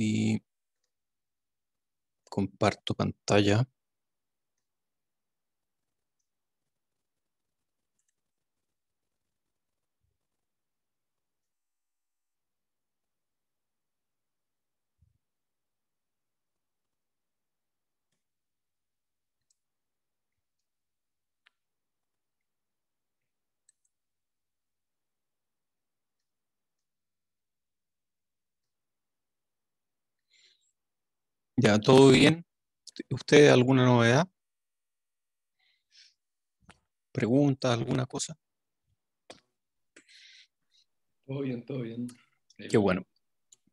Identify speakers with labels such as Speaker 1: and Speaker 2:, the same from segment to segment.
Speaker 1: y comparto pantalla. Ya, ¿todo bien? ¿Usted alguna novedad? ¿Preguntas, alguna cosa? Todo bien, todo bien. Qué bueno.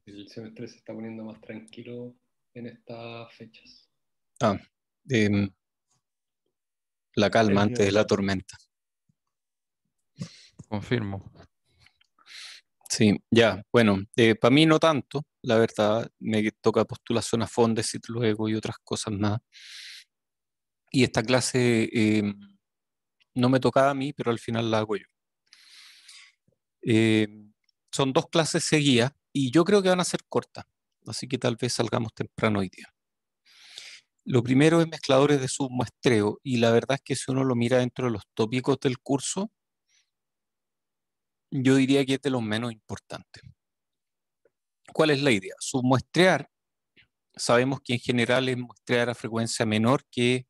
Speaker 1: El semestre se está poniendo más tranquilo en estas fechas. Ah, em, la calma antes de la tormenta. Confirmo. Sí, ya, bueno, eh, para mí no tanto, la verdad, me toca postulación a fondes y luego y otras cosas más. Y esta clase em, no me tocaba a mí, pero al final la hago yo. Em, son dos clases seguidas y yo creo que van a ser cortas, así que tal vez salgamos temprano hoy día. Lo primero es mezcladores de submuestreo y la verdad es que si uno lo mira dentro de los tópicos del curso, yo diría que es de menos importante ¿Cuál es la idea? Submuestrear, sabemos que en general es muestrear a frecuencia menor que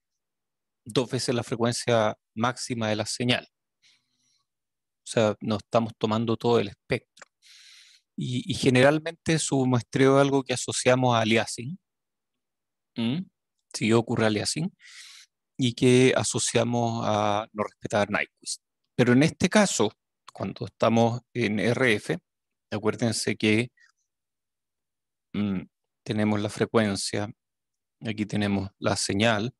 Speaker 1: dos veces la frecuencia máxima de la señal. O sea, no estamos tomando todo el espectro. Y, generalmente submuestreo es algo que asociamos a aliasing, si ocurre aliasing, y que asociamos a no respetar Nyquist. Pero en este caso, cuando estamos en RF, acuérdense que mm, tenemos la frecuencia, aquí tenemos la señal,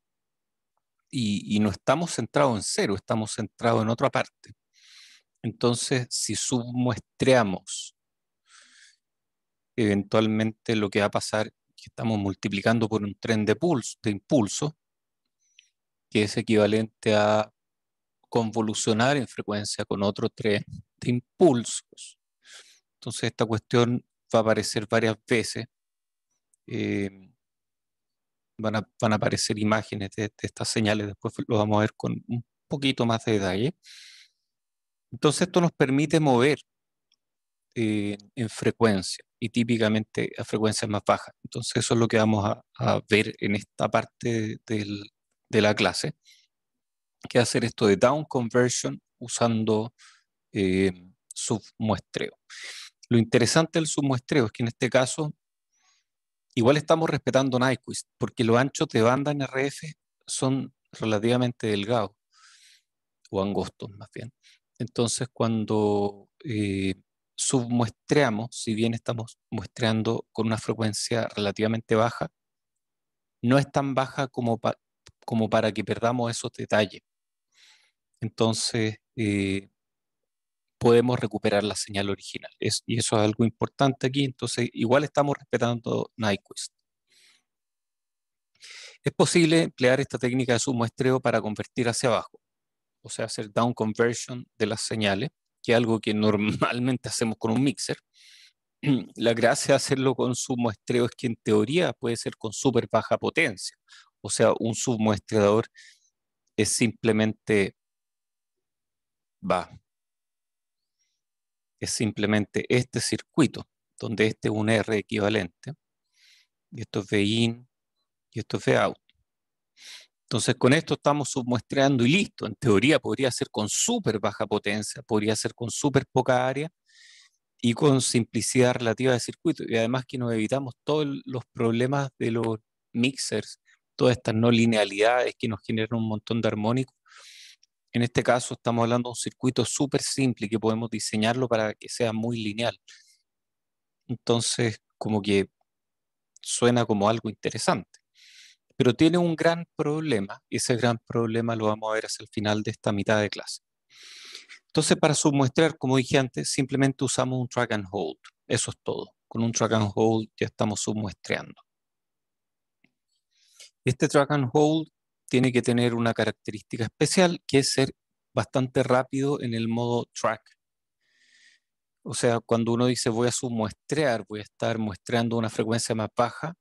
Speaker 1: y, no estamos centrados en cero, estamos centrados en otra parte. Entonces, si submuestreamos, eventualmente lo que va a pasar es que estamos multiplicando por un tren de, pulso, de impulso, que es equivalente a convolucionar en frecuencia con otro tren de impulsos. Entonces esta cuestión va a aparecer varias veces. Eh, van, a, van, a, aparecer imágenes de, estas señales, después lo vamos a ver con un poquito más de detalle. Entonces esto nos permite mover eh, en frecuencia y típicamente a frecuencias más bajas. Entonces eso es lo que vamos a, a ver en esta parte del, de la clase que hacer esto de down conversion usando eh, submuestreo. Lo interesante del submuestreo es que en este caso igual estamos respetando Nyquist porque los anchos de banda en RF son relativamente delgados o angostos más bien. Entonces cuando eh, submuestreamos, si bien estamos muestreando con una frecuencia relativamente baja, no es tan baja como para que perdamos esos detalles entonces eh, podemos recuperar la señal original. y eso es algo importante aquí, entonces igual estamos respetando Nyquist. Es posible emplear esta técnica de submuestreo para convertir hacia abajo, o sea, hacer down conversion de las señales, que es algo que normalmente hacemos con un mixer. La gracia de hacerlo con submuestreo es que en teoría puede ser con súper baja potencia, o sea, un submuestreador es simplemente va. Es simplemente este circuito, donde este es un R equivalente, y esto es VIN y esto es VOUT out. Entonces con esto estamos submuestreando y listo. En teoría podría ser con súper baja potencia, podría ser con súper poca área y con simplicidad relativa de circuito. Y además que nos evitamos todos los problemas de los mixers, todas estas no linealidades que nos generan un montón de armónicos en este caso estamos hablando de un circuito súper simple que podemos diseñarlo para que sea muy lineal. Entonces, como que suena como algo interesante. Pero tiene un gran problema y ese gran problema lo vamos a ver hacia el final de esta mitad de clase. Entonces, para submuestrear, como dije antes, simplemente usamos un track and hold. Eso es todo. Con un track and hold ya estamos submuestreando. Este track and hold tiene que tener una característica especial, que es ser bastante rápido en el modo track. O sea, cuando uno dice voy a submuestrear, voy a estar muestreando una frecuencia más baja,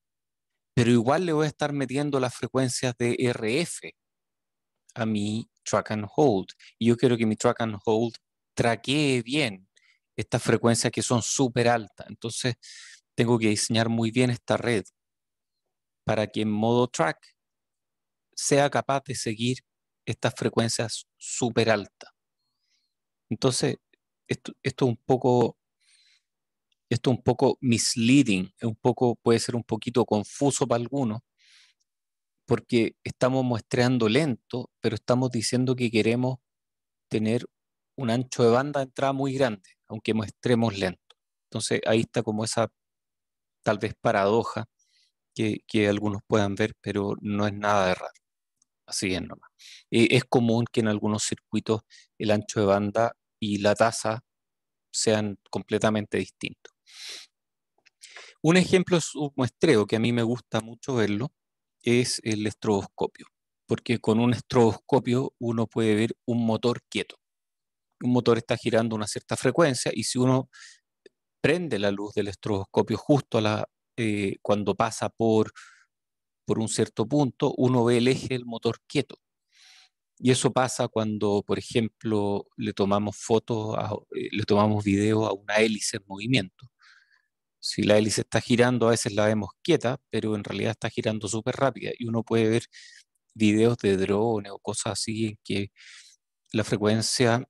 Speaker 1: pero igual le voy a estar metiendo las frecuencias de RF a mi track and hold. Y yo quiero que mi track and hold traquee bien estas frecuencias que son súper altas. Entonces, tengo que diseñar muy bien esta red para que en modo track sea capaz de seguir estas frecuencias súper altas. Entonces, esto, es un poco, esto un poco misleading, un poco, puede ser un poquito confuso para algunos, porque estamos muestreando lento, pero estamos diciendo que queremos tener un ancho de banda de entrada muy grande, aunque muestremos lento. Entonces ahí está como esa tal vez paradoja que, que algunos puedan ver, pero no es nada de raro. Así es eh, es común que en algunos circuitos el ancho de banda y la tasa sean completamente distintos. Un ejemplo muestreo que a mí me gusta mucho verlo es el estroboscopio, porque con un estroboscopio uno puede ver un motor quieto. Un motor está girando a una cierta frecuencia y si uno prende la luz del estroboscopio justo a la, eh, cuando pasa por por un cierto punto, uno ve el eje del motor quieto. Y eso pasa cuando, por ejemplo, le tomamos fotos, eh, le tomamos video a una hélice en movimiento. Si la hélice está girando, a veces la vemos quieta, pero en realidad está girando súper rápida y uno puede ver videos de drones o cosas así en que la frecuencia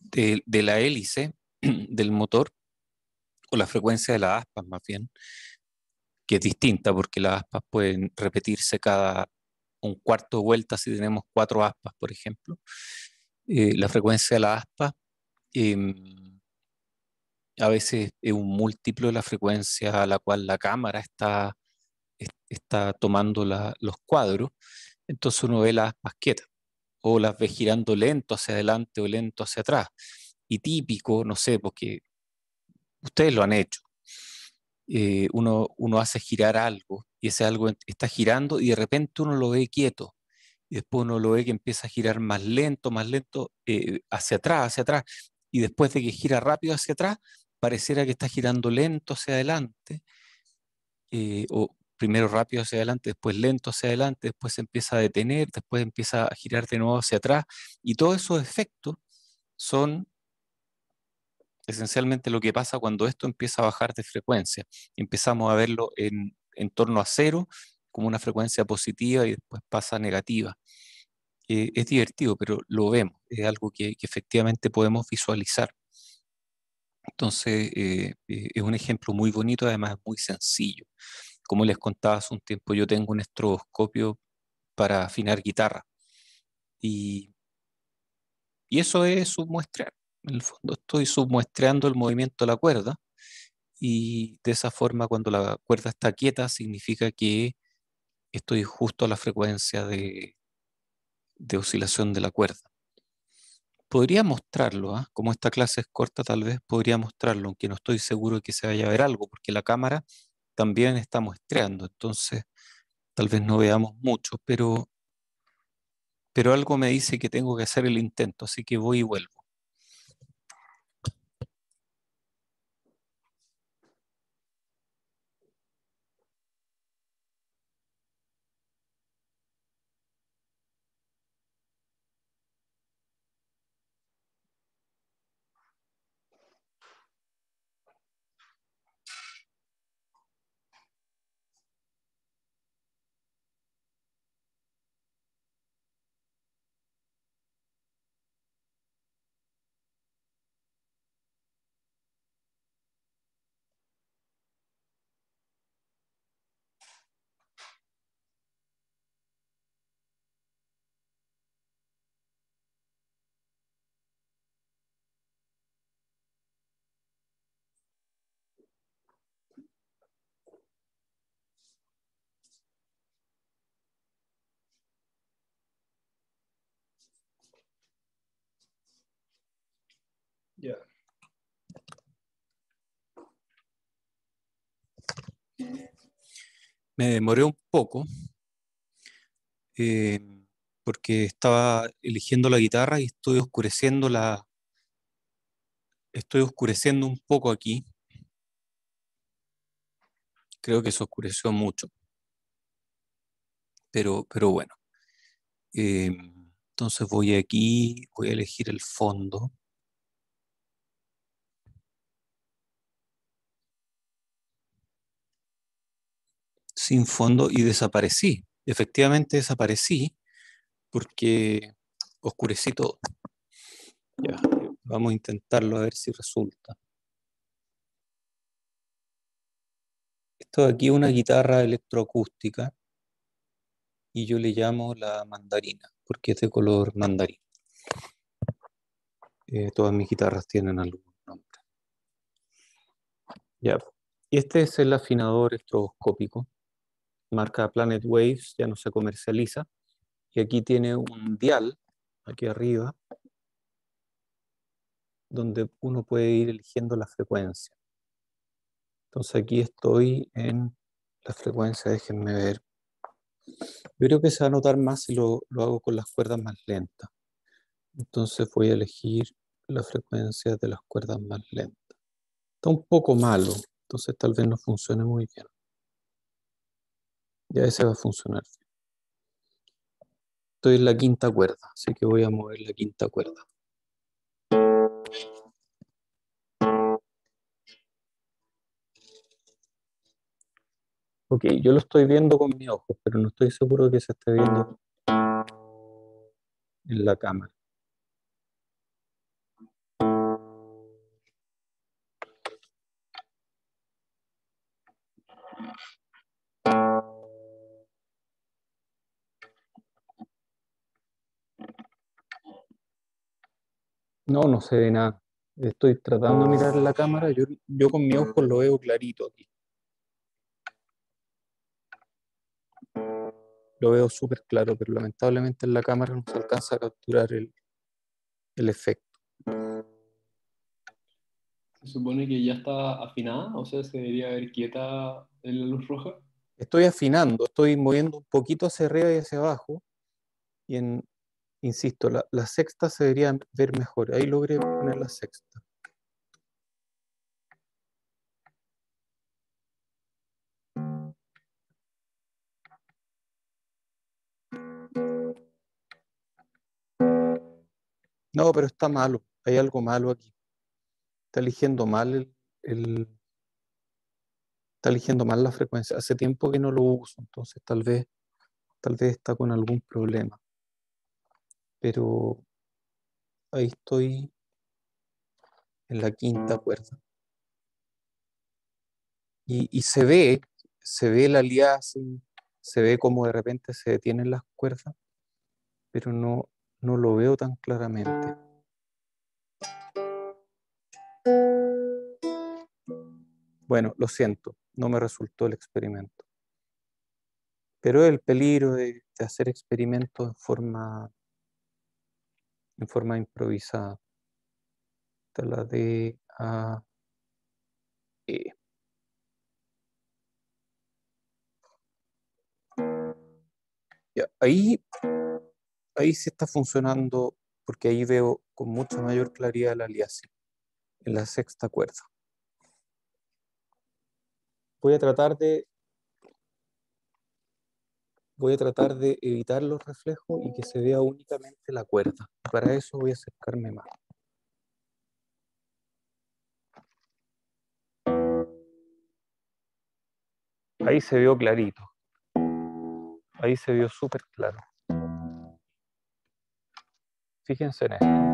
Speaker 1: de, de la hélice del motor o la frecuencia de las aspas más bien, que es distinta porque las aspas pueden repetirse cada un cuarto de vuelta si tenemos cuatro aspas, por ejemplo. Eh, la frecuencia de la aspa em, a veces es un múltiplo de la frecuencia a la cual la cámara está, está tomando los cuadros, entonces uno ve las aspas quietas o las ve girando lento hacia adelante o lento hacia atrás. Y típico, no sé, porque ustedes lo han hecho, eh, uno, uno hace girar algo y ese algo está girando y de repente uno lo ve quieto y después uno lo ve que empieza a girar más lento, más lento, eh, hacia atrás, hacia atrás, y después de que gira rápido hacia atrás, pareciera que está girando lento hacia adelante, eh, o primero rápido hacia adelante, después lento hacia adelante, después se empieza a detener, después empieza a girar de nuevo hacia atrás, y todos esos efectos son esencialmente lo que pasa cuando esto empieza a bajar de frecuencia. Empezamos a verlo en, torno a cero, como una frecuencia positiva y después pasa negativa. Eh, es divertido, pero lo vemos, es algo que, efectivamente podemos visualizar. Entonces, eh, eh, es un ejemplo muy bonito, además es muy sencillo. Como les contaba hace un tiempo, yo tengo un estroboscopio para afinar guitarra. Y, y eso es un en el fondo estoy submuestreando el movimiento de la cuerda y de esa forma cuando la cuerda está quieta significa que estoy justo a la frecuencia de, oscilación de la cuerda. Podría mostrarlo, ¿ah? como esta clase es corta tal vez podría mostrarlo, aunque no estoy seguro de que se vaya a ver algo, porque la cámara también está muestreando, entonces tal vez no veamos mucho, pero, pero algo me dice que tengo que hacer el intento, así que voy y vuelvo. Me demoré un poco eh, porque estaba eligiendo la guitarra y estoy oscureciendo la. Estoy oscureciendo un poco aquí. Creo que se oscureció mucho. Pero, pero bueno. Eh, entonces voy aquí, voy a elegir el fondo. sin fondo y desaparecí. Efectivamente desaparecí porque oscurecí todo. vamos a intentarlo a ver si resulta. Esto de aquí es una guitarra electroacústica y yo le llamo la mandarina porque es de color mandarín. Eh, todas mis guitarras tienen algún nombre. y este es el afinador estroboscópico marca Planet Waves, ya no se comercializa. Y aquí tiene un dial, aquí arriba, donde uno puede ir eligiendo la frecuencia. Entonces aquí estoy en la frecuencia, déjenme ver. Yo creo que se va a notar más si lo, lo hago con las cuerdas más lentas. Entonces voy a elegir la frecuencia de las cuerdas más lentas. Está un poco malo, entonces tal vez no funcione muy bien. Ya ese va a funcionar. Estoy en la quinta cuerda, así que voy a mover la quinta cuerda. Ok, yo lo estoy viendo con mis ojos, pero no estoy seguro que se esté viendo en la cámara. No, no se ve nada. Estoy tratando de mirar la cámara. Yo, con mi ojo lo veo clarito aquí. Lo veo súper claro, pero lamentablemente en la cámara no se alcanza a capturar el, el efecto. ¿Se supone que ya está afinada? O sea, ¿se debería ver quieta en la luz roja? Estoy afinando, estoy moviendo un poquito hacia arriba y hacia abajo. Y en, insisto, la, sexta se debería ver mejor. Ahí logré poner la sexta. No, pero está malo. Hay algo malo aquí. Está eligiendo mal está eligiendo mal la frecuencia. Hace tiempo que no lo uso, entonces tal vez, tal vez está con algún problema pero ahí estoy en la quinta cuerda. Y, se ve, se ve la alianza, se ve como de repente se detienen las cuerdas, pero no, no lo veo tan claramente. Bueno, lo siento, no me resultó el experimento. Pero el peligro de, de hacer experimentos en forma en forma improvisada. está la D, A, ah, E. ahí, ahí sí está funcionando porque ahí veo con mucha mayor claridad el alias en la sexta cuerda. Voy a tratar de voy a tratar de evitar los reflejos y que se vea únicamente la cuerda. Para eso voy a acercarme más. Ahí se vio clarito. Ahí se vio súper claro. Fíjense en esto.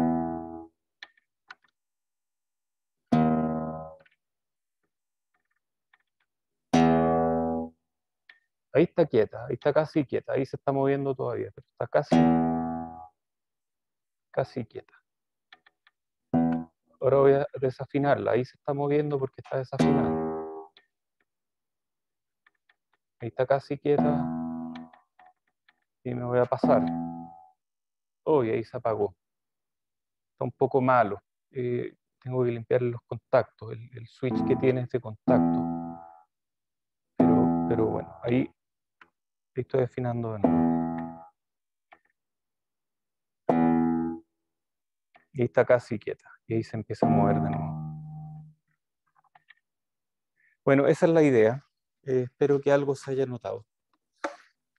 Speaker 1: Ahí está quieta, ahí está casi quieta, ahí se está moviendo todavía, pero está casi, casi quieta. Ahora voy a desafinarla, ahí se está moviendo porque está desafinada. Ahí está casi quieta. Y me voy a pasar. Uy, ahí se apagó. Está un poco malo. Eh, tengo que limpiar los contactos, el, switch que tiene este contacto. pero bueno, ahí estoy afinando de nuevo. Y está casi quieta. Y ahí se empieza a mover de nuevo. Bueno, esa es la idea. Eh, espero que algo se haya notado.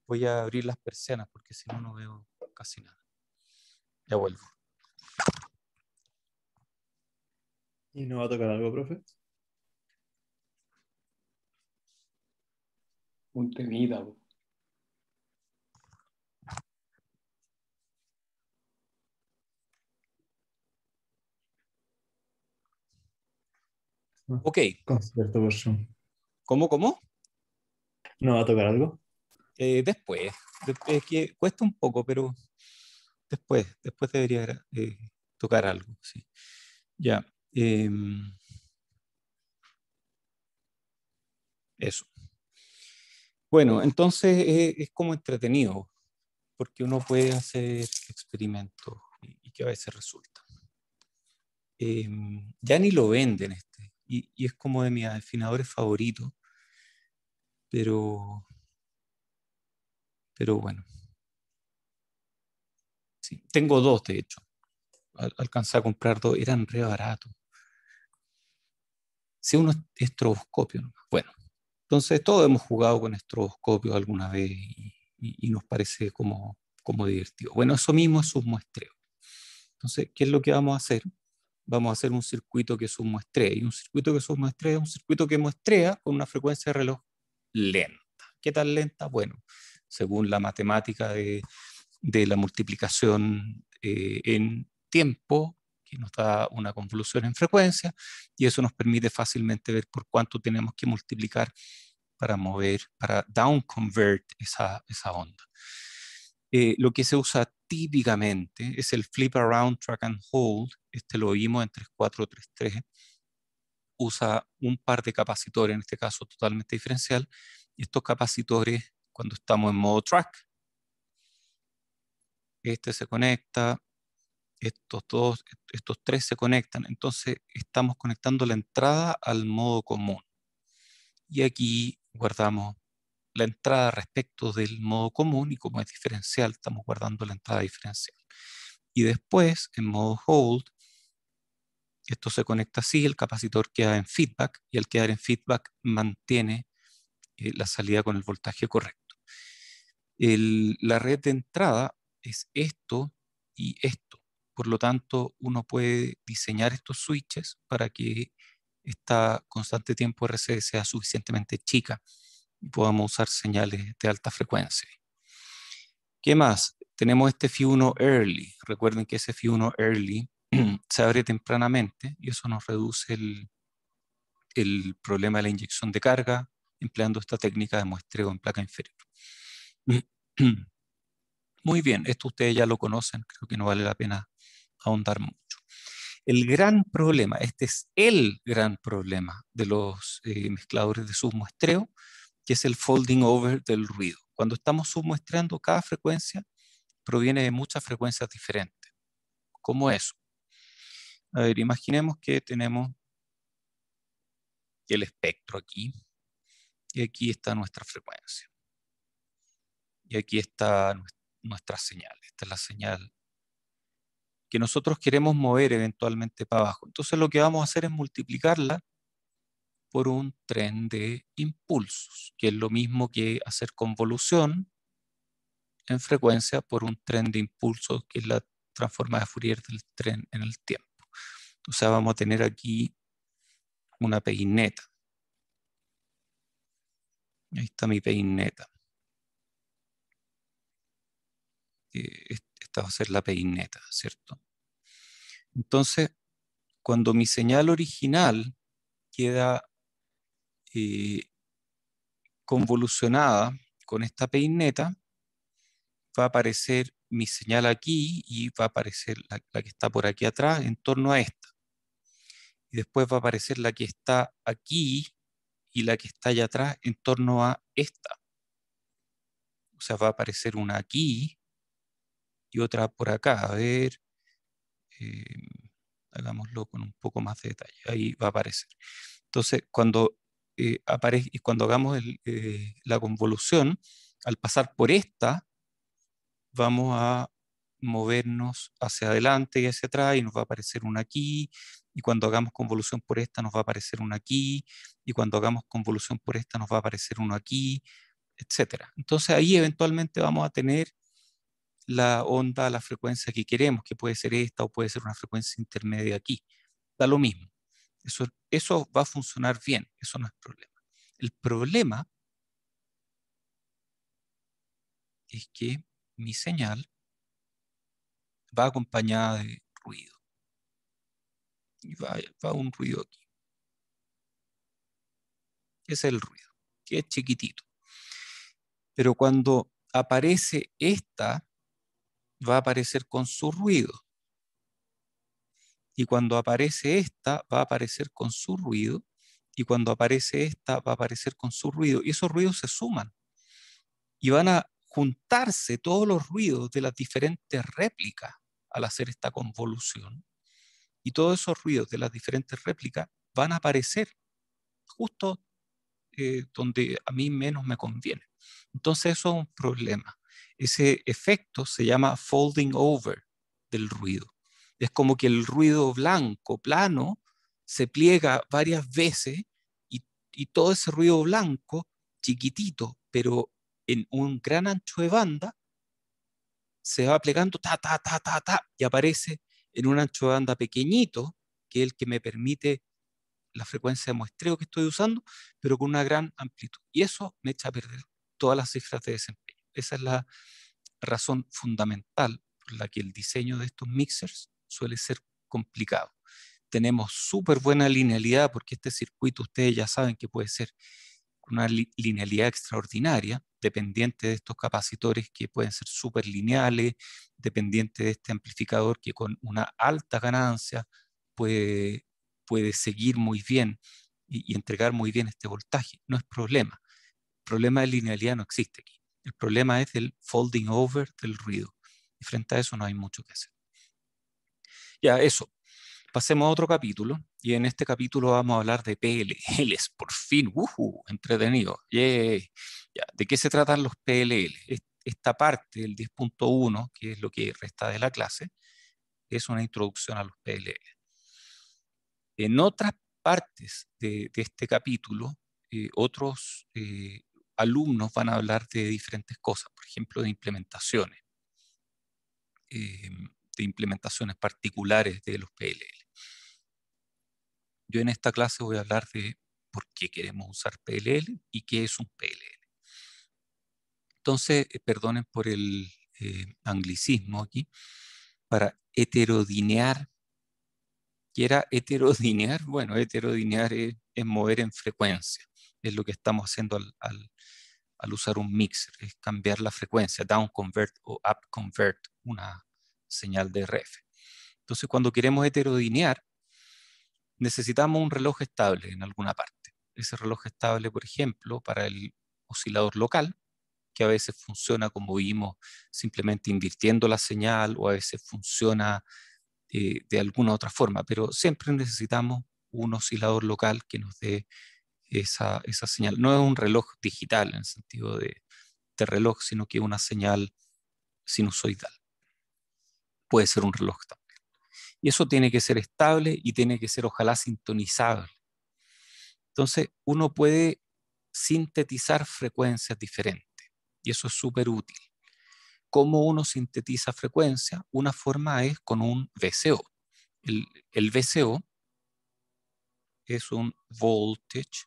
Speaker 1: Voy a abrir las persianas porque si no, no veo casi nada. Ya vuelvo. ¿Y no va a tocar algo, profe? Un temido. Ah, ok. cómo? ¿No va a tocar algo? Eh, después. que cuesta un poco, pero después, después debería eh, tocar algo. Ya. Em, eso. Bueno, entonces eh, es, como entretenido, porque uno puede hacer experimentos y, que a veces resulta. Em, ya ni lo venden este y, es como de mis afinadores favoritos. Pero, pero bueno. tengo dos, de hecho. alcanzé a comprar dos, eran re baratos. Si uno es estroboscopio, bueno. Entonces todos hemos jugado con estroboscopio alguna vez y, nos parece como, como divertido. Bueno, eso mismo es muestreo Entonces, ¿qué es lo que vamos a hacer? vamos a hacer un circuito que submuestree. Y un circuito que submuestree es un circuito que muestrea con una frecuencia de reloj lenta. ¿Qué tan lenta? Bueno, según la matemática de, la multiplicación eh, en tiempo, que nos da una convolución en frecuencia, y eso nos permite fácilmente ver por cuánto tenemos que multiplicar para mover, para down convert esa, esa onda. Eh, lo que se usa típicamente es el flip around track and hold, este lo vimos en 3433, eh, usa un par de capacitores, en este caso totalmente diferencial, y estos capacitores cuando estamos en modo track, este se conecta, estos dos, estos tres se conectan, entonces estamos conectando la entrada al modo común. Y aquí guardamos la entrada respecto del modo común y como es diferencial, estamos guardando la entrada diferencial. Y después, en modo hold, esto se conecta así, el capacitor queda en feedback y al quedar en feedback mantiene eh, la salida con el voltaje correcto. la red de entrada es esto y esto. Por lo tanto, uno puede diseñar estos switches para que esta constante tiempo RC sea suficientemente chica podamos usar señales de alta frecuencia. ¿Qué más? Tenemos este fi 1 early. Recuerden que ese fi 1 early se abre tempranamente y eso nos reduce el, problema de la inyección de carga empleando esta técnica de muestreo en placa inferior. Muy bien, esto ustedes ya lo conocen, creo que no vale la pena ahondar mucho. El gran problema, este es el gran problema de los eh, mezcladores de submuestreo, que es el folding over del ruido. Cuando estamos submuestreando cada frecuencia, proviene de muchas frecuencias diferentes. ¿Cómo eso? A ver, imaginemos que tenemos el espectro aquí, y aquí está nuestra frecuencia. Y aquí está nuestra señal. Esta es la señal que nosotros queremos mover eventualmente para abajo. Entonces lo que vamos a hacer es multiplicarla por un tren de impulsos, que es lo mismo que hacer convolución en frecuencia por un tren de impulsos, que es la transformada de Fourier del tren en el tiempo. O sea, vamos a tener aquí una peineta. Ahí está mi peineta. Esta va a ser la peineta, ¿cierto? Entonces, cuando mi señal original queda eh, convolucionada con esta peineta, va a aparecer mi señal aquí y va a aparecer la, que está por aquí atrás en torno a esta. Y después va a aparecer la que está aquí y la que está allá atrás en torno a esta. O sea, va a aparecer una aquí y otra por acá. A ver, eh, hagámoslo con un poco más de detalle. Ahí va a aparecer. Entonces, cuando eh, aparece, y cuando hagamos eh, la convolución, al pasar por esta, vamos a movernos hacia adelante y hacia atrás y nos va a aparecer una aquí, y cuando hagamos convolución por esta nos va a aparecer una aquí, y cuando hagamos convolución por esta nos va a aparecer uno aquí, etc. Entonces ahí eventualmente vamos a tener la onda, la frecuencia que queremos, que puede ser esta o puede ser una frecuencia intermedia aquí. Da lo mismo. Eso, va a funcionar bien, eso no es problema. El problema es que mi señal va acompañada de ruido. Y va, va un ruido aquí. es el ruido, que es chiquitito. Pero cuando aparece esta, va a aparecer con su ruido y cuando aparece esta va a aparecer con su ruido y cuando aparece esta va a aparecer con su ruido y esos ruidos se suman y van a juntarse todos los ruidos de las diferentes réplicas al hacer esta convolución y todos esos ruidos de las diferentes réplicas van a aparecer justo eh, donde a mí menos me conviene. Entonces eso es un problema. Ese efecto se llama folding over del ruido. Es como que el ruido blanco, plano, se pliega varias veces y, todo ese ruido blanco, chiquitito, pero en un gran ancho de banda, se va plegando, ta, ta, ta, ta, ta, y aparece en un ancho de banda pequeñito, que es el que me permite la frecuencia de muestreo que estoy usando, pero con una gran amplitud. Y eso me echa a perder todas las cifras de desempeño. Esa es la razón fundamental por la que el diseño de estos mixers suele ser complicado. Tenemos súper buena linealidad porque este circuito ustedes ya saben que puede ser una linealidad extraordinaria, dependiente de estos capacitores que pueden ser súper lineales, dependiente de este amplificador que con una alta ganancia puede, puede seguir muy bien y, entregar muy bien este voltaje. No es problema. El problema de linealidad no existe aquí. El problema es el folding over del ruido. Y frente a eso no hay mucho que hacer. Ya, eso. Pasemos a otro capítulo y en este capítulo vamos a hablar de PLLs, por fin, entretenido. ¿De qué se tratan los PLLs? Esta parte, el 10.1, que es lo que resta de la clase, es una introducción a los PLLs. En otras partes de, este capítulo, eh, otros eh, alumnos van a hablar de diferentes cosas, por ejemplo, de implementaciones. Eh, de implementaciones particulares de los PLL. Yo en esta clase voy a hablar de por qué queremos usar PLL y qué es un PLL. Entonces, eh, perdonen por el eh, anglicismo aquí, para heterodinear. ¿Qué era heterodinear? Bueno, heterodinear es, mover en frecuencia, es lo que estamos haciendo al, al usar un mixer, es cambiar la frecuencia, down convert o up convert, una, señal de RF. Entonces, cuando queremos heterodinear, necesitamos un reloj estable en alguna parte. Ese reloj estable, por ejemplo, para el oscilador local, que a veces funciona, como vimos, simplemente invirtiendo la señal o a veces funciona eh, de alguna otra forma, pero siempre necesitamos un oscilador local que nos dé esa, señal. No es un reloj digital en el sentido de, de reloj, sino que es una señal sinusoidal puede ser un reloj también. Y eso tiene que ser estable y tiene que ser ojalá sintonizable. Entonces, uno puede sintetizar frecuencias diferentes y eso es súper útil. ¿Cómo uno sintetiza frecuencia? Una forma es con un VCO. El, el VCO es un voltage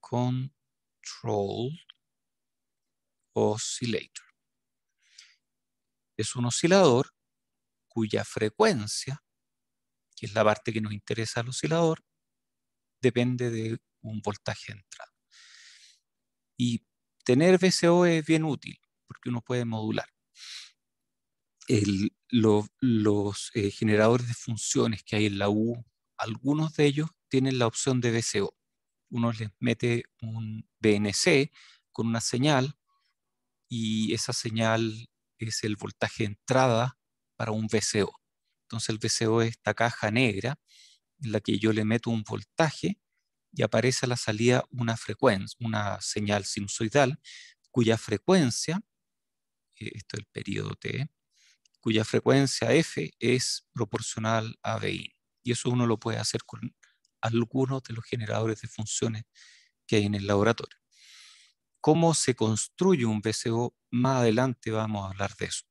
Speaker 1: control oscillator es un oscilador cuya frecuencia, que es la parte que nos interesa al oscilador, depende de un voltaje de entrada. Y tener VCO es bien útil, porque uno puede modular. los eh, generadores de funciones que hay en la U, algunos de ellos tienen la opción de VCO. Uno les mete un BNC con una señal y esa señal es el voltaje de entrada para un VCO. Entonces el VCO es esta caja negra en la que yo le meto un voltaje y aparece a la salida una frecuencia, una señal sinusoidal cuya frecuencia, eh, esto es el periodo T, cuya frecuencia F es proporcional a VI. Y eso uno lo puede hacer con algunos de los generadores de funciones que hay en el laboratorio cómo se construye un VCO? más adelante vamos a hablar de eso.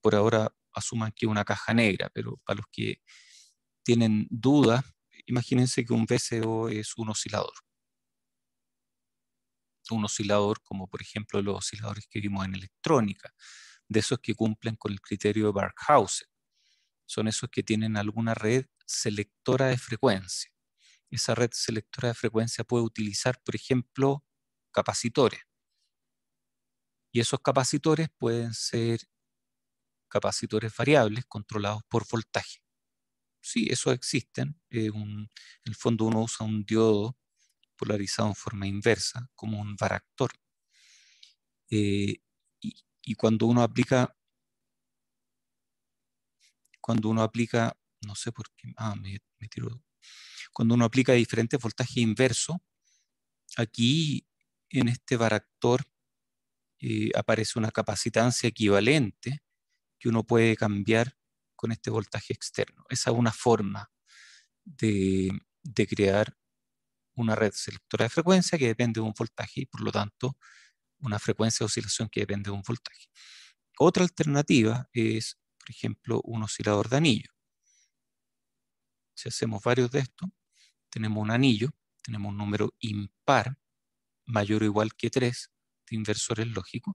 Speaker 1: Por ahora asuman que es una caja negra, pero para los que tienen dudas, imagínense que un VCO es un oscilador. Un oscilador como por ejemplo los osciladores que vimos en electrónica, de esos que cumplen con el criterio de Barkhausen. Son esos que tienen alguna red selectora de frecuencia. Esa red selectora de frecuencia puede utilizar, por ejemplo, capacitores. Y esos capacitores pueden ser capacitores variables controlados por voltaje. Sí, esos existen. Eh, en el fondo uno usa un diodo polarizado en forma inversa, como un varactor. Eh, y, cuando uno aplica, cuando uno aplica, no sé por qué, ah, me, me Cuando uno aplica diferentes voltajes inversos, aquí en este varactor eh, aparece una capacitancia equivalente que uno puede cambiar con este voltaje externo. Esa es una forma de, de crear una red selectora de frecuencia que depende de un voltaje y por lo tanto una frecuencia de oscilación que depende de un voltaje. Otra alternativa es, por ejemplo, un oscilador de anillo. Si hacemos varios de estos, tenemos un anillo, tenemos un número impar mayor o igual que 3 de inversores lógicos,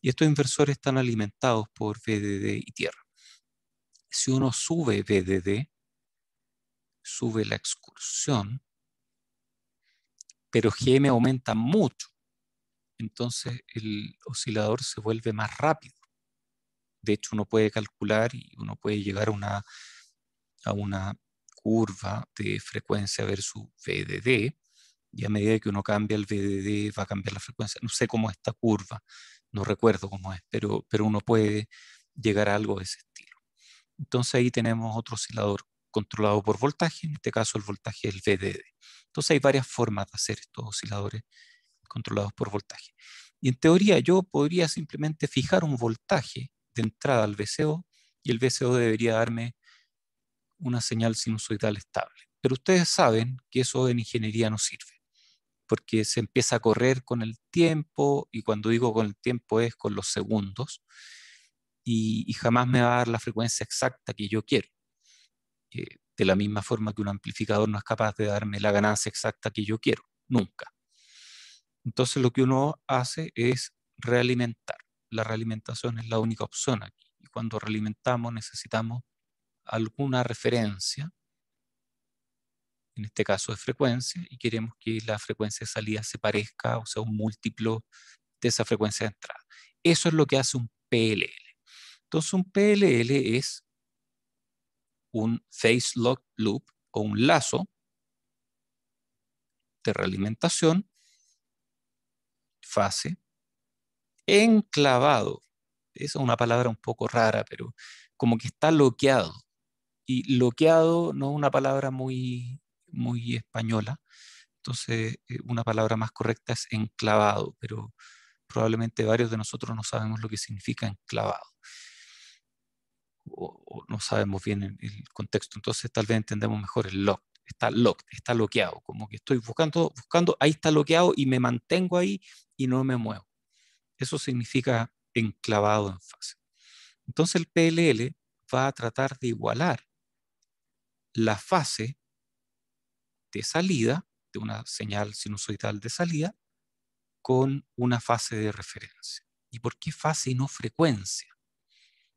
Speaker 1: y estos inversores están alimentados por VDD y tierra. Si uno sube BDD, sube la excursión, pero GM aumenta mucho, entonces el oscilador se vuelve más rápido. De hecho, uno puede calcular y uno puede llegar a una, a una curva de frecuencia versus VDD, y a medida que uno cambia el VDD va a cambiar la frecuencia. No sé cómo es esta curva, no recuerdo cómo es, pero, pero uno puede llegar a algo de ese estilo. Entonces ahí tenemos otro oscilador controlado por voltaje, en este caso el voltaje es el VDD. Entonces hay varias formas de hacer estos osciladores controlados por voltaje. Y en teoría yo podría simplemente fijar un voltaje de entrada al VCO y el VCO debería darme una señal sinusoidal estable. Pero ustedes saben que eso en ingeniería no sirve porque se empieza a correr con el tiempo, y cuando digo con el tiempo es con los segundos, y, jamás me va a dar la frecuencia exacta que yo quiero. Eh, de la misma forma que un amplificador no es capaz de darme la ganancia exacta que yo quiero, nunca. Entonces lo que uno hace es realimentar. La realimentación es la única opción aquí. Y cuando realimentamos necesitamos alguna referencia en este caso de frecuencia, y queremos que la frecuencia de salida se parezca, o sea, un múltiplo de esa frecuencia de entrada. Eso es lo que hace un PLL. Entonces, un PLL es un phase lock loop o un lazo de realimentación, fase, enclavado. Esa es una palabra un poco rara, pero como que está bloqueado. Y bloqueado no es una palabra muy muy española. Entonces, eh, una palabra más correcta es enclavado, pero probablemente varios de nosotros no sabemos lo que significa enclavado. O, no sabemos bien el, contexto. Entonces, tal vez entendemos mejor el lock. Está locked, está bloqueado. Como que estoy buscando, buscando, ahí está bloqueado y me mantengo ahí y no me muevo. Eso significa enclavado en fase. Entonces, el PLL va a tratar de igualar la fase de salida, de una señal sinusoidal de salida, con una fase de referencia. ¿Y por qué fase y no frecuencia?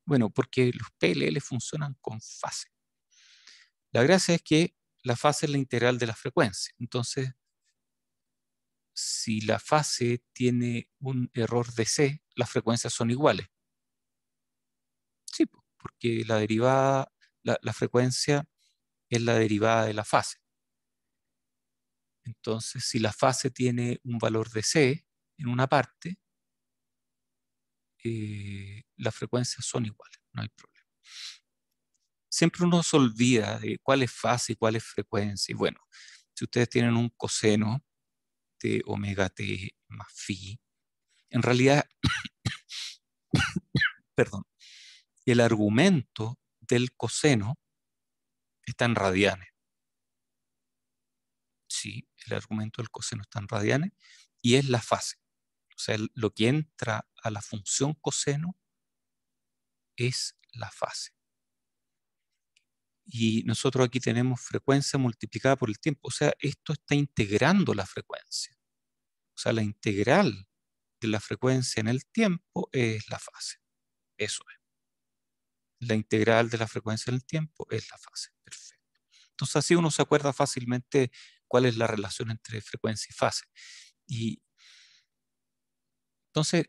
Speaker 1: Bueno, porque los PLL funcionan con fase. La gracia es que la fase es la integral de la frecuencia. Entonces, si la fase tiene un error de C, las frecuencias son iguales. Sí, porque la derivada, la, la frecuencia es la derivada de la fase. Entonces, si la fase tiene un valor de C en una parte, eh, las frecuencias son iguales, no hay problema. Siempre uno se olvida de cuál es fase y cuál es frecuencia. Y bueno, si ustedes tienen un coseno de omega t más phi, en realidad, perdón, el argumento del coseno está en radianes. Sí, el argumento del coseno están radianes, y es la fase. O sea, lo que entra a la función coseno es la fase. Y nosotros aquí tenemos frecuencia multiplicada por el tiempo. O sea, esto está integrando la frecuencia. O sea, la integral de la frecuencia en el tiempo es la fase. Eso es. La integral de la frecuencia en el tiempo es la fase. Perfecto. Entonces así uno se acuerda fácilmente cuál es la relación entre frecuencia y fase. Y entonces,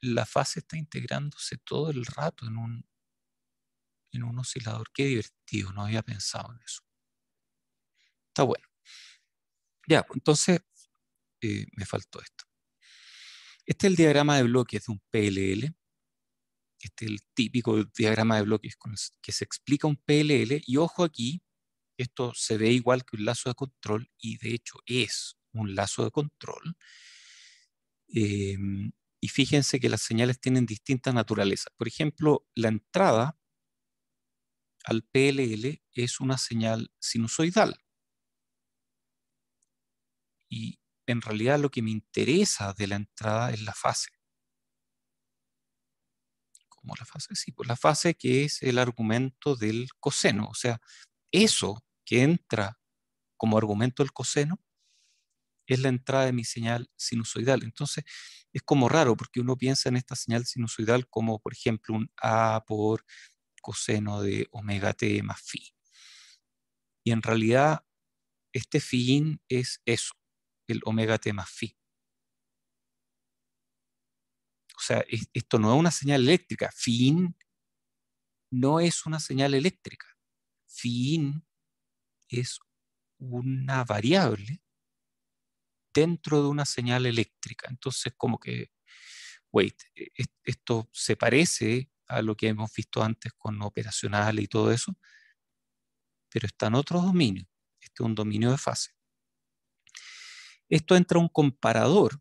Speaker 1: la fase está integrándose todo el rato en un, en un oscilador. Qué divertido, no había pensado en eso. Está bueno. Ya, pues, entonces, eh, me faltó esto. Este es el diagrama de bloques de un PLL. Este es el típico diagrama de bloques que se explica un PLL. Y ojo aquí, esto se ve igual que un lazo de control y de hecho es un lazo de control. Em, y fíjense que las señales tienen distintas naturalezas. Por ejemplo, la entrada al PLL es una señal sinusoidal. Y en realidad lo que me interesa de la entrada es la fase. ¿Cómo la fase? Sí, pues la fase que es el argumento del coseno. O sea, eso que entra como argumento del coseno es la entrada de mi señal sinusoidal. Entonces, es como raro porque uno piensa en esta señal sinusoidal como, por ejemplo, un A por coseno de omega t más phi. Y en realidad, este phi es eso, el omega t más phi. O sea, esto no es una señal eléctrica. Phi no es una señal eléctrica. Phi es una variable dentro de una señal eléctrica. Entonces, como que, wait, e, e, esto se parece a lo que hemos visto antes con operacional y todo eso, pero está en otro dominio. Este es un dominio de fase. Esto entra a un comparador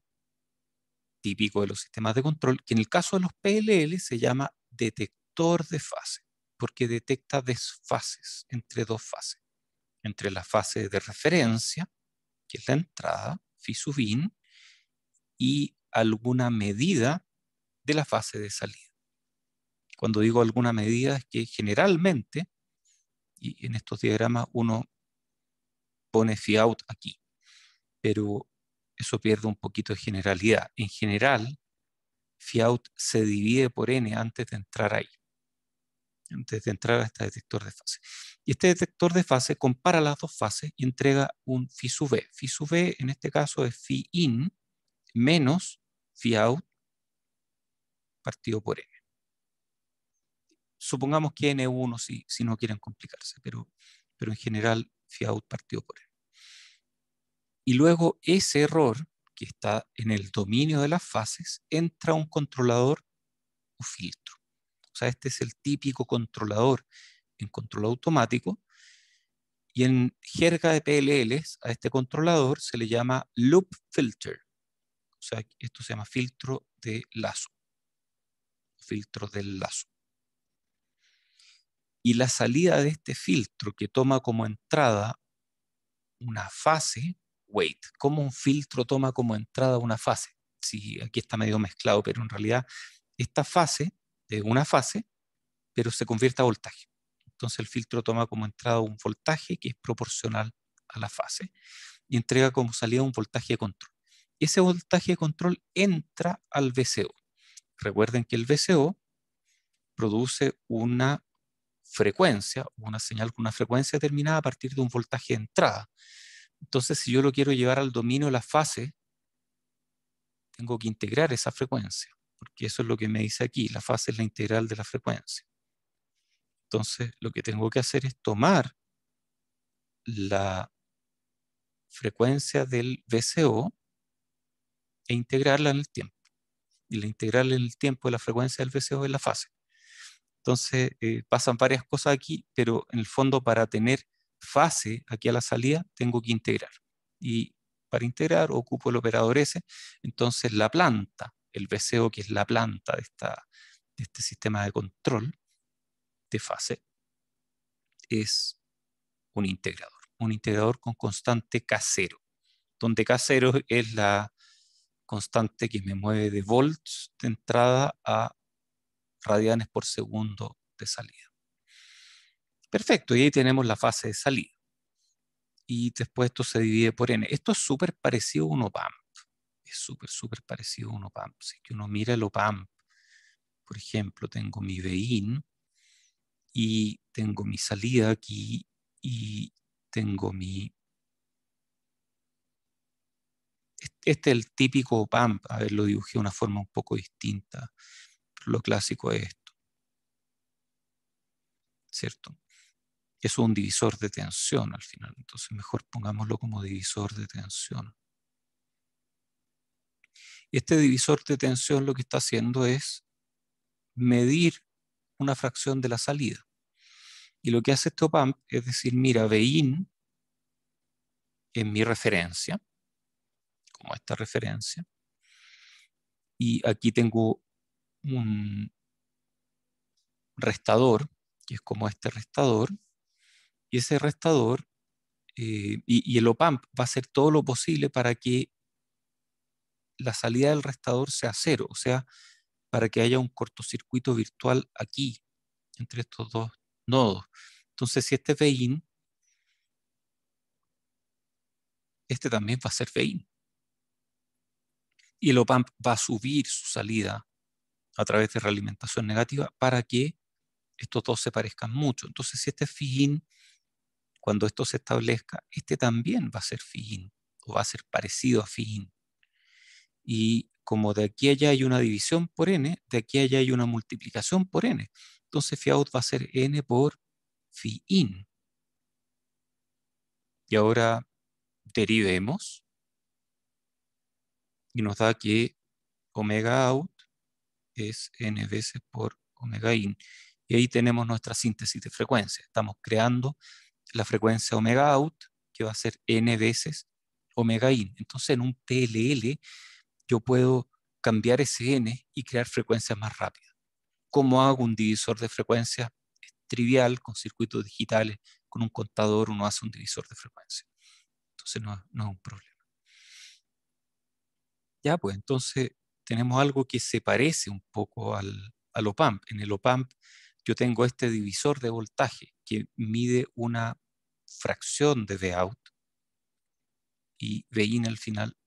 Speaker 1: típico de los sistemas de control, que en el caso de los PLL se llama detector de fase, porque detecta desfases entre dos fases entre la fase de referencia, que es la entrada, sub in, y alguna medida de la fase de salida. Cuando digo alguna medida es que generalmente, y en estos diagramas uno pone FI out aquí, pero eso pierde un poquito de generalidad. En general, FI out se divide por N antes de entrar ahí antes de entrar a este detector de fase. Y este detector de fase compara las dos fases y entrega un phi sub v. E. Phi sub v e, en este caso es phi in menos phi out partido por n. Supongamos que n1 si, no quieren complicarse, pero, pero en general phi out partido por n. Y luego ese error que está en el dominio de las fases entra a un controlador o filtro. O sea, este es el típico controlador en control automático. Y en jerga de PLLs, a este controlador se le llama loop filter. O sea, esto se llama filtro de lazo. Filtro del lazo. Y la salida de este filtro que toma como entrada una fase, wait, ¿cómo un filtro toma como entrada una fase? Si sí, aquí está medio mezclado, pero en realidad esta fase de una fase, pero se convierte a voltaje. Entonces el filtro toma como entrada un voltaje que es proporcional a la fase y entrega como salida un voltaje de control. Y ese voltaje de control entra al VCO. Recuerden que el VCO produce una frecuencia, una señal con una frecuencia determinada a partir de un voltaje de entrada. Entonces, si yo lo quiero llevar al dominio de la fase, tengo que integrar esa frecuencia porque eso es lo que me dice aquí, la fase es la integral de la frecuencia. Entonces, lo que tengo que hacer es tomar la frecuencia del VCO e integrarla en el tiempo. Y la integral en el tiempo de la frecuencia del VCO es la fase. Entonces, eh, pasan varias cosas aquí, pero en el fondo para tener fase aquí a la salida, tengo que integrar. Y para integrar ocupo el operador S, entonces la planta el BCO, que es la planta de, esta, de este sistema de control de fase, es un integrador, un integrador con constante K0, donde K0 es la constante que me mueve de volts de entrada a radianes por segundo de salida. Perfecto, y ahí tenemos la fase de salida. Y después esto se divide por n. Esto es súper parecido a un OPAM súper, súper parecido a un OPAMP. Si que uno mira el OPAMP, por ejemplo, tengo mi vein y tengo mi salida aquí y tengo mi... Este es el típico OPAMP. A ver, lo dibujé de una forma un poco distinta. lo clásico es esto. ¿Cierto? es un divisor de tensión al final. Entonces mejor pongámoslo como divisor de tensión este divisor de tensión lo que está haciendo es medir una fracción de la salida. Y lo que hace este OPAMP es decir, mira, in en mi referencia, como esta referencia, y aquí tengo un restador, que es como este restador, y ese restador, eh, y, y, el OPAMP va a hacer todo lo posible para que la salida del restador sea cero, o sea, para que haya un cortocircuito virtual aquí, entre estos dos nodos. Entonces, si este es VIN, este también va a ser VIN. Y el OPAMP va a subir su salida a través de realimentación negativa para que estos dos se parezcan mucho. Entonces, si este es FIIN, cuando esto se establezca, este también va a ser fin o va a ser parecido a fin y como de aquí allá hay una división por n, de aquí allá hay una multiplicación por n. Entonces phi out va a ser n por phi in. Y ahora derivemos. Y nos da que omega out es n veces por omega in. Y ahí tenemos nuestra síntesis de frecuencia. Estamos creando la frecuencia omega out, que va a ser n veces omega in. Entonces en un TLL yo puedo cambiar ese N y crear frecuencias más rápidas. ¿Cómo hago un divisor de frecuencias? Es trivial, con circuitos digitales, con un contador uno hace un divisor de frecuencia. Entonces no, no es un problema. Ya, pues entonces tenemos algo que se parece un poco al, al OPAMP. En el OPAMP yo tengo este divisor de voltaje que mide una fracción de Vout y Vin al final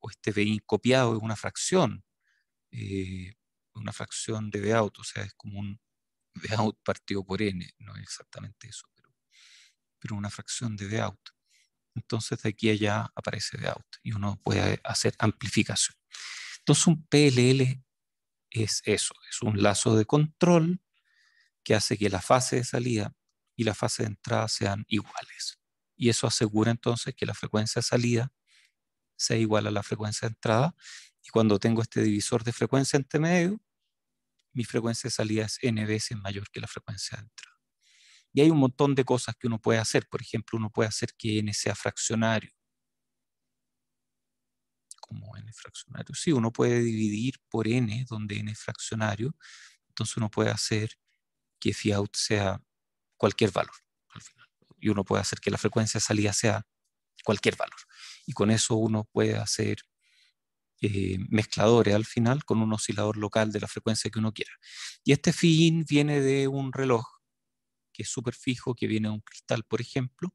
Speaker 1: o este BI copiado es una fracción, eh, una fracción de VOUT, o sea, es como un VOUT partido por n, no es exactamente eso, pero, pero una fracción de VOUT. Entonces de aquí a allá aparece out y uno puede hacer amplificación. Entonces un PLL es eso, es un lazo de control que hace que la fase de salida y la fase de entrada sean iguales. Y eso asegura entonces que la frecuencia de salida sea igual a la frecuencia de entrada. Y cuando tengo este divisor de frecuencia entre medio, mi frecuencia de salida es n veces mayor que la frecuencia de entrada. Y hay un montón de cosas que uno puede hacer. Por ejemplo, uno puede hacer que n sea fraccionario. Como n fraccionario. Sí, uno puede dividir por n, donde n es fraccionario. Entonces uno puede hacer que fi out sea cualquier valor Y uno puede hacer que la frecuencia de salida sea cualquier valor y con eso uno puede hacer eh, mezcladores al final con un oscilador local de la frecuencia que uno quiera. Y este fin viene de un reloj que es súper fijo, que viene de un cristal, por ejemplo,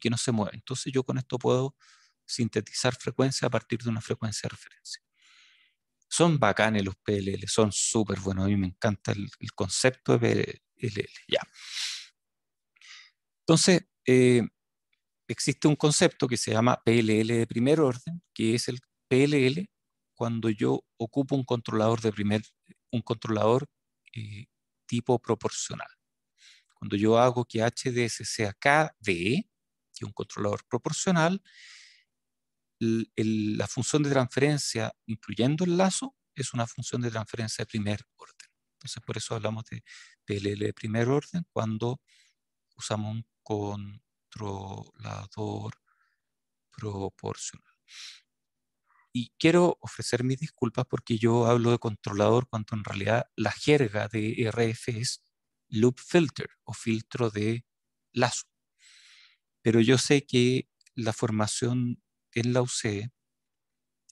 Speaker 1: que no se mueve. Entonces yo con esto puedo sintetizar frecuencia a partir de una frecuencia de referencia. Son bacanes los PLL, son súper buenos. A mí me encanta el, concepto de PLL. Ya. Entonces, eh, existe un concepto que se llama PLL de primer orden, que es el PLL cuando yo ocupo un controlador de primer, un controlador eh, tipo proporcional. Cuando yo hago que HDS sea KDE, que un controlador proporcional, la función de transferencia, incluyendo el lazo, es una función de transferencia de primer orden. Entonces, por eso hablamos de PLL de primer orden cuando usamos un, con controlador proporcional. Y quiero ofrecer mis disculpas porque yo hablo de controlador cuando en realidad la jerga de RF es loop filter o filtro de lazo. Pero yo sé que la formación en la UC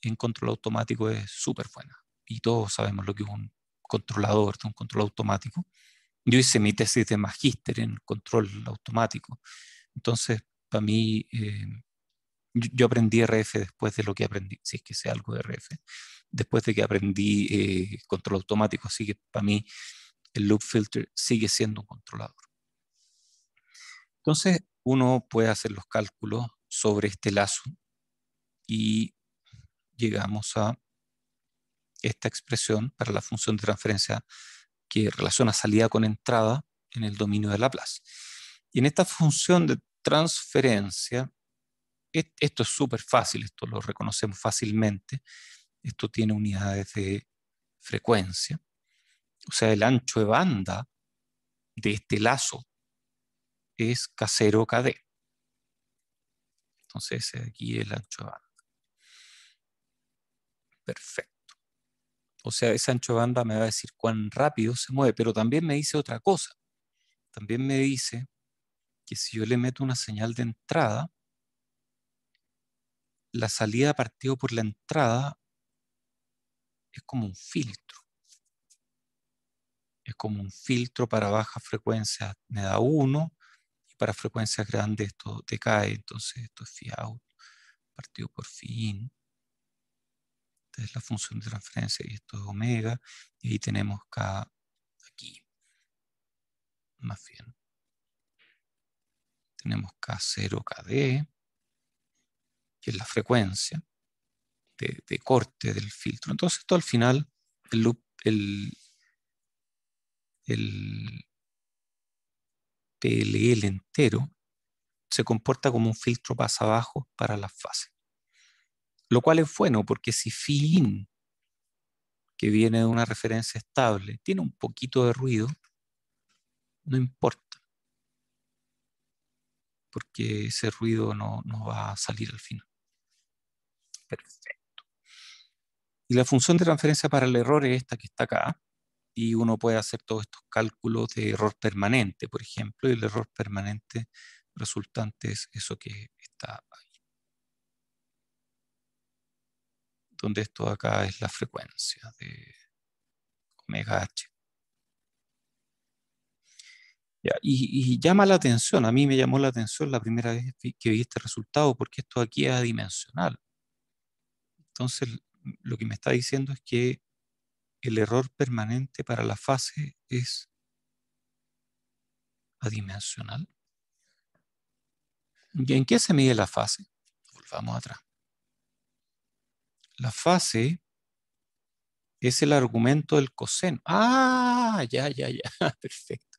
Speaker 1: en control automático es súper buena y todos sabemos lo que es un controlador, un control automático. Yo hice mi tesis de magíster en control automático entonces, para mí, eh, yo aprendí RF después de lo que aprendí, si es que sé algo de RF, después de que aprendí eh, control automático, así que para mí el loop filter sigue siendo un controlador. Entonces, uno puede hacer los cálculos sobre este lazo y llegamos a esta expresión para la función de transferencia que relaciona salida con entrada en el dominio de Laplace. Y en esta función de transferencia, esto es súper fácil, esto lo reconocemos fácilmente, esto tiene unidades de frecuencia, o sea, el ancho de banda de este lazo es K0, KD. Entonces, aquí el ancho de banda. Perfecto. O sea, ese ancho de banda me va a decir cuán rápido se mueve, pero también me dice otra cosa. También me dice que si yo le meto una señal de entrada, la salida partido por la entrada es como un filtro. Es como un filtro para baja frecuencia, me da 1, y para frecuencias grandes esto decae. entonces esto es phi out partido por fin. in. Esta es la función de transferencia y esto es omega, y ahí tenemos K aquí. Más bien tenemos K0KD, que es la frecuencia de, corte del filtro. Entonces esto al final, el el, PLL entero, se comporta como un filtro pasa abajo para las fases. Lo cual es bueno porque si phi que viene de una referencia estable, tiene un poquito de ruido, no importa porque ese ruido no, va a salir al final. Perfecto. Y la función de transferencia para el error es esta que está acá, y uno puede hacer todos estos cálculos de error permanente, por ejemplo, y el error permanente resultante es eso que está ahí. Donde esto acá es la frecuencia de omega h y, y, llama la atención, a mí me llamó la atención la primera vez que vi este resultado, porque esto aquí es adimensional. Entonces, lo que me está diciendo es que el error permanente para la fase es adimensional. ¿Y en qué se mide la fase? Volvamos atrás. La fase es el argumento del coseno. Ah, ya, ya, ya, perfecto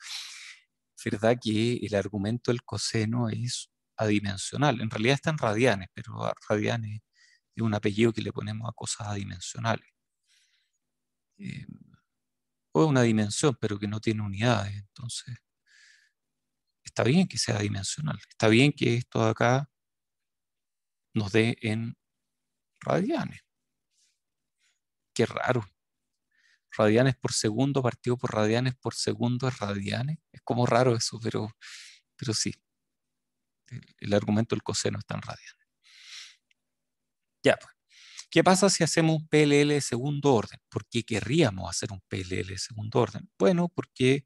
Speaker 1: verdad que el argumento del coseno es adimensional. En realidad está en radianes, pero radianes es un apellido que le ponemos a cosas adimensionales. Eh, o una dimensión, pero que no tiene unidades. Entonces, está bien que sea adimensional, Está bien que esto de acá nos dé en radianes. Qué raro radianes por segundo partido por radianes por segundo es radianes. Es como raro eso, pero, pero sí. El, argumento del coseno está en radianes. Ya, pues. ¿Qué pasa si hacemos un PLL de segundo orden? ¿Por qué querríamos hacer un PLL de segundo orden? Bueno, porque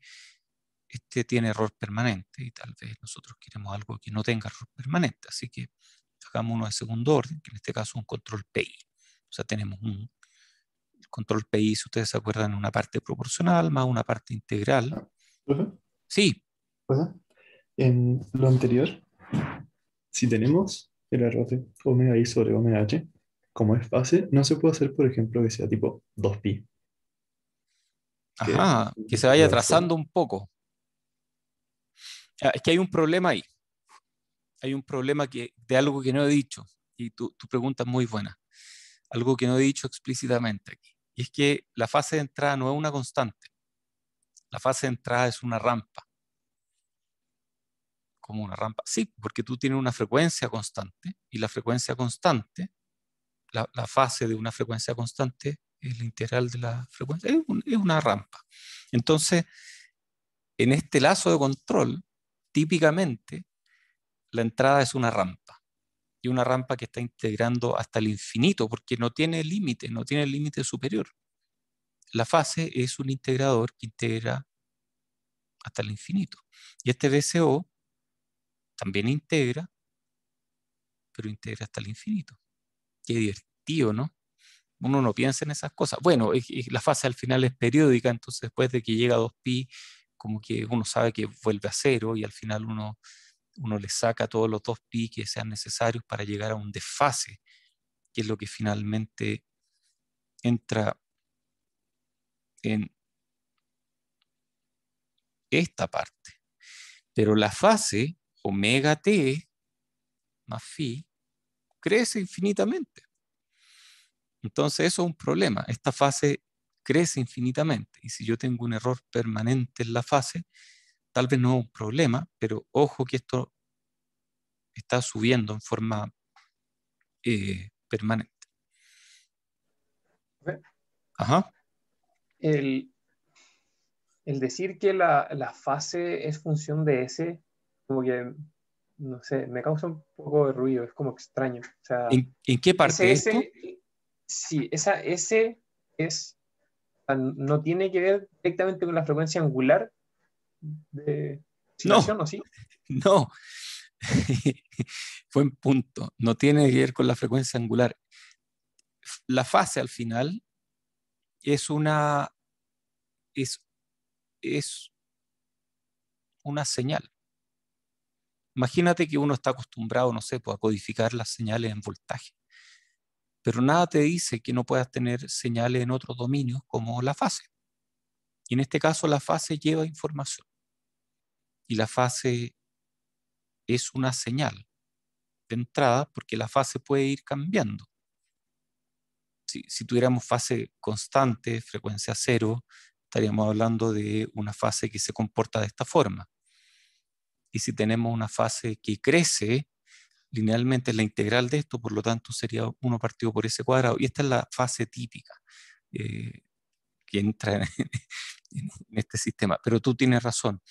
Speaker 1: este tiene error permanente y tal vez nosotros queremos algo que no tenga error permanente. Así que hagamos uno de segundo orden, que en este caso es un control PI. O sea, tenemos un control PI, si ustedes se acuerdan, una parte proporcional más una parte integral. Ah, sí. En lo anterior, si tenemos el error de omega i sobre omega h, como es fácil no se puede hacer, por ejemplo, que sea tipo 2pi. Ajá, que, se vaya trazando un poco. Ah, es que hay un problema ahí. Hay un problema que, de algo que no he dicho. Y tu pregunta es muy buena algo que no he dicho explícitamente aquí. Y es que la fase de entrada no es una constante. La fase de entrada es una rampa. Como una rampa. Sí, porque tú tienes una frecuencia constante y la frecuencia constante, la, fase de una frecuencia constante es la integral de la frecuencia. es una rampa. Entonces, en este lazo de control, típicamente, la entrada es una rampa y una rampa que está integrando hasta el infinito, porque no tiene límite, no tiene límite superior. La fase es un integrador que integra hasta el infinito. Y este VCO también integra, pero integra hasta el infinito. Qué divertido, ¿no? Uno no piensa en esas cosas. Bueno, la fase al final es periódica, entonces después de que llega a 2pi, como que uno sabe que vuelve a cero y al final uno uno le saca todos los dos pi que sean necesarios para llegar a un desfase, que es lo que finalmente entra en esta parte. Pero la fase omega t más phi crece infinitamente. Entonces eso es un problema. Esta fase crece infinitamente. Y si yo tengo un error permanente en la fase, tal vez no es un problema, pero ojo que esto está subiendo en forma eh, permanente. Ajá. El, decir que la, fase es función de S, como que, no sé, me causa un poco de ruido, es como extraño. ¿En, qué parte? esto? Sí, esa S es, no tiene que ver directamente con la frecuencia angular, de no, fue No. Buen punto. No tiene que ver con la frecuencia angular. La fase al final es una es, es una señal. Imagínate que uno está acostumbrado, no sé, pues, a codificar las señales en voltaje. Pero nada te dice que no puedas tener señales en otros dominios como la fase. Y en este caso la fase lleva información y la fase es una señal de entrada porque la fase puede ir cambiando. Si, tuviéramos fase constante, frecuencia cero, estaríamos hablando de una fase que se comporta de esta forma. Y si tenemos una fase que crece, linealmente la integral de esto, por lo tanto sería 1 partido por ese cuadrado. Y esta es la fase típica eh, que entra en, este sistema. Pero tú tienes razón,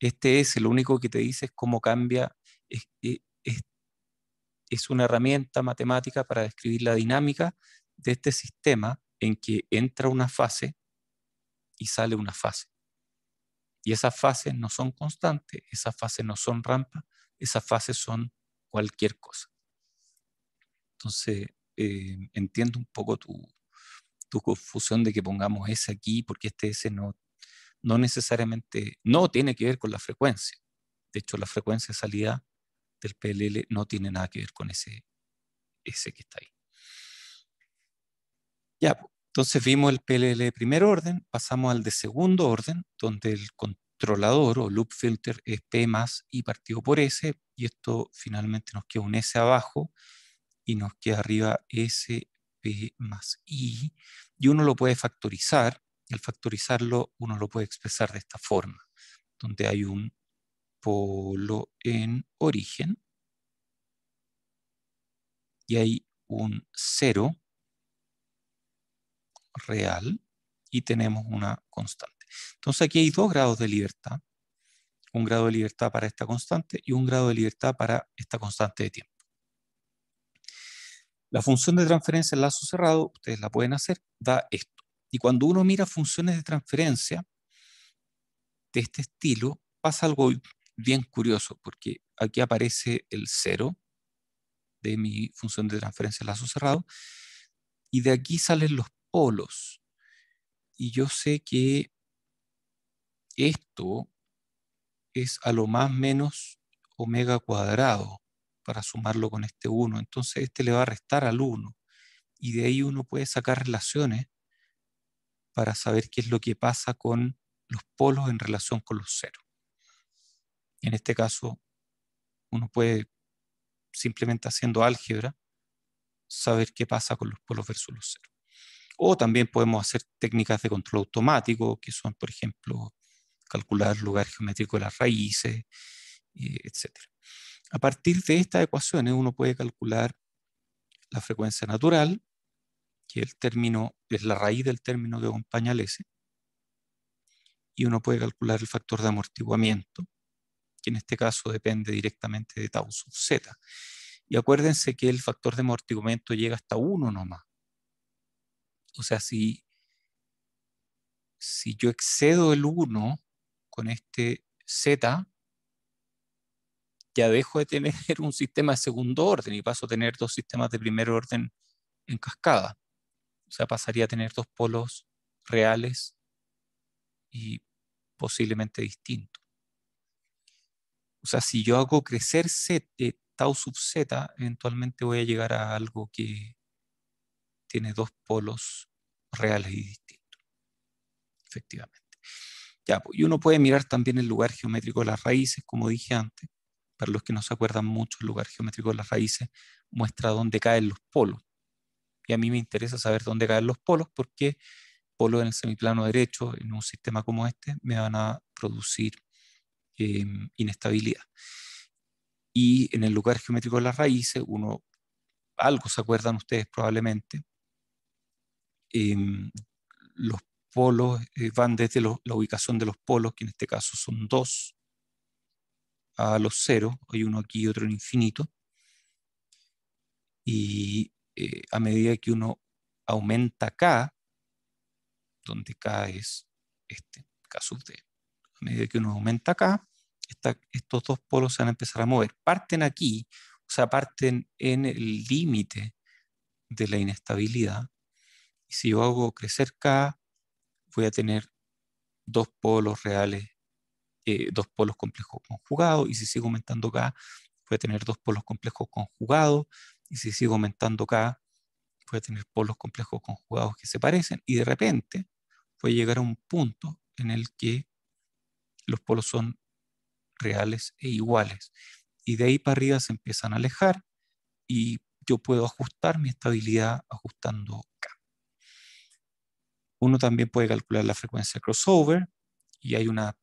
Speaker 1: este es el único que te dice es cómo cambia, eh, es, una herramienta matemática para describir la dinámica de este sistema en que entra una fase y sale una fase. Y esas fases no son constantes, esas fases no son rampas, esas fases son cualquier cosa. Entonces, eh, entiendo un poco tu, confusión de que pongamos S aquí porque este S no no necesariamente, no tiene que ver con la frecuencia. De hecho, la frecuencia de salida del PLL no tiene nada que ver con ese, ese que está ahí. Ya, pues, entonces vimos el PLL de primer orden, pasamos al de segundo orden, donde el controlador o loop filter es P más I partido por S, y esto finalmente nos queda un S abajo, y nos queda arriba S, P más I, y uno lo puede factorizar, al factorizarlo uno lo puede expresar de esta forma, donde hay un polo en origen y hay un cero real y tenemos una constante. Entonces aquí hay dos grados de libertad, un grado de libertad para esta constante y un grado de libertad para esta constante de tiempo. La función de transferencia en lazo cerrado, ustedes la pueden hacer, da esto. Y cuando uno mira funciones de transferencia de este estilo, pasa algo bien curioso, porque aquí aparece el cero de mi función de transferencia lazo cerrado, y de aquí salen los polos. Y yo sé que esto es a lo más menos omega cuadrado para sumarlo con este 1. Entonces este le va a restar al 1. Y de ahí uno puede sacar relaciones para saber qué es lo que pasa con los polos en relación con los ceros. En este caso, uno puede, simplemente haciendo álgebra, saber qué pasa con los polos versus los ceros. O también podemos hacer técnicas de control automático, que son, por ejemplo, calcular el lugar geométrico de las raíces, eh, etc. A partir de estas ecuaciones uno puede calcular la frecuencia natural, que el término es la raíz del término de S, y uno puede calcular el factor de amortiguamiento, que en este caso depende directamente de tau sub z. Y acuérdense que el factor de amortiguamiento llega hasta 1 nomás. O sea, si, si yo excedo el 1 con este z, ya dejo de tener un sistema de segundo orden y paso a tener dos sistemas de primer orden en cascada. O sea, pasaría a tener dos polos reales y posiblemente distintos. O sea, si yo hago crecer Z, eh, tau sub Z, eventualmente voy a llegar a algo que tiene dos polos reales y distintos. Efectivamente. Ya, pues, y uno puede mirar también el lugar geométrico de las raíces, como dije antes. Para los que no se acuerdan mucho, el lugar geométrico de las raíces muestra dónde caen los polos y a mí me interesa saber dónde caen los polos porque polos en el semiplano derecho, en un sistema como este, me van a producir em, inestabilidad. Y en el lugar geométrico de las raíces, uno, algo se acuerdan ustedes probablemente, em, los polos eh, van desde la ubicación de los polos, que en este caso son dos, a los ceros, hay uno aquí y otro en infinito. Y eh, a medida que uno aumenta K, donde K es este, K sub D, a medida que uno aumenta K, estos dos polos se van a empezar a mover. Parten aquí, o sea, parten en el límite de la inestabilidad. Y si yo hago crecer K, voy a tener dos polos reales, eh, dos polos complejos conjugados. Y si sigo aumentando K, voy a tener dos polos complejos conjugados y si sigo aumentando K, voy a tener polos complejos conjugados que se parecen, y de repente voy a llegar a un punto en el que los polos son reales e iguales. Y de ahí para arriba se empiezan a alejar y yo puedo ajustar mi estabilidad ajustando K. Uno también puede calcular la frecuencia crossover y hay una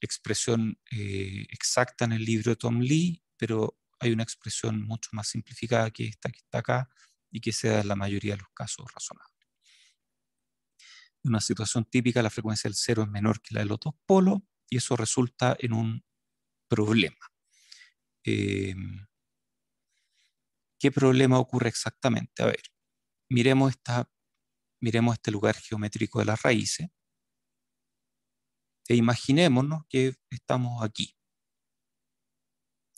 Speaker 1: expresión eh, exacta en el libro de Tom Lee, pero hay una expresión mucho más simplificada que esta que está acá y que sea en la mayoría de los casos razonables. En una situación típica, la frecuencia del cero es menor que la de los dos polos y eso resulta en un problema. Eh, ¿Qué problema ocurre exactamente? A ver, miremos, esta, miremos este lugar geométrico de las raíces e imaginémonos que estamos aquí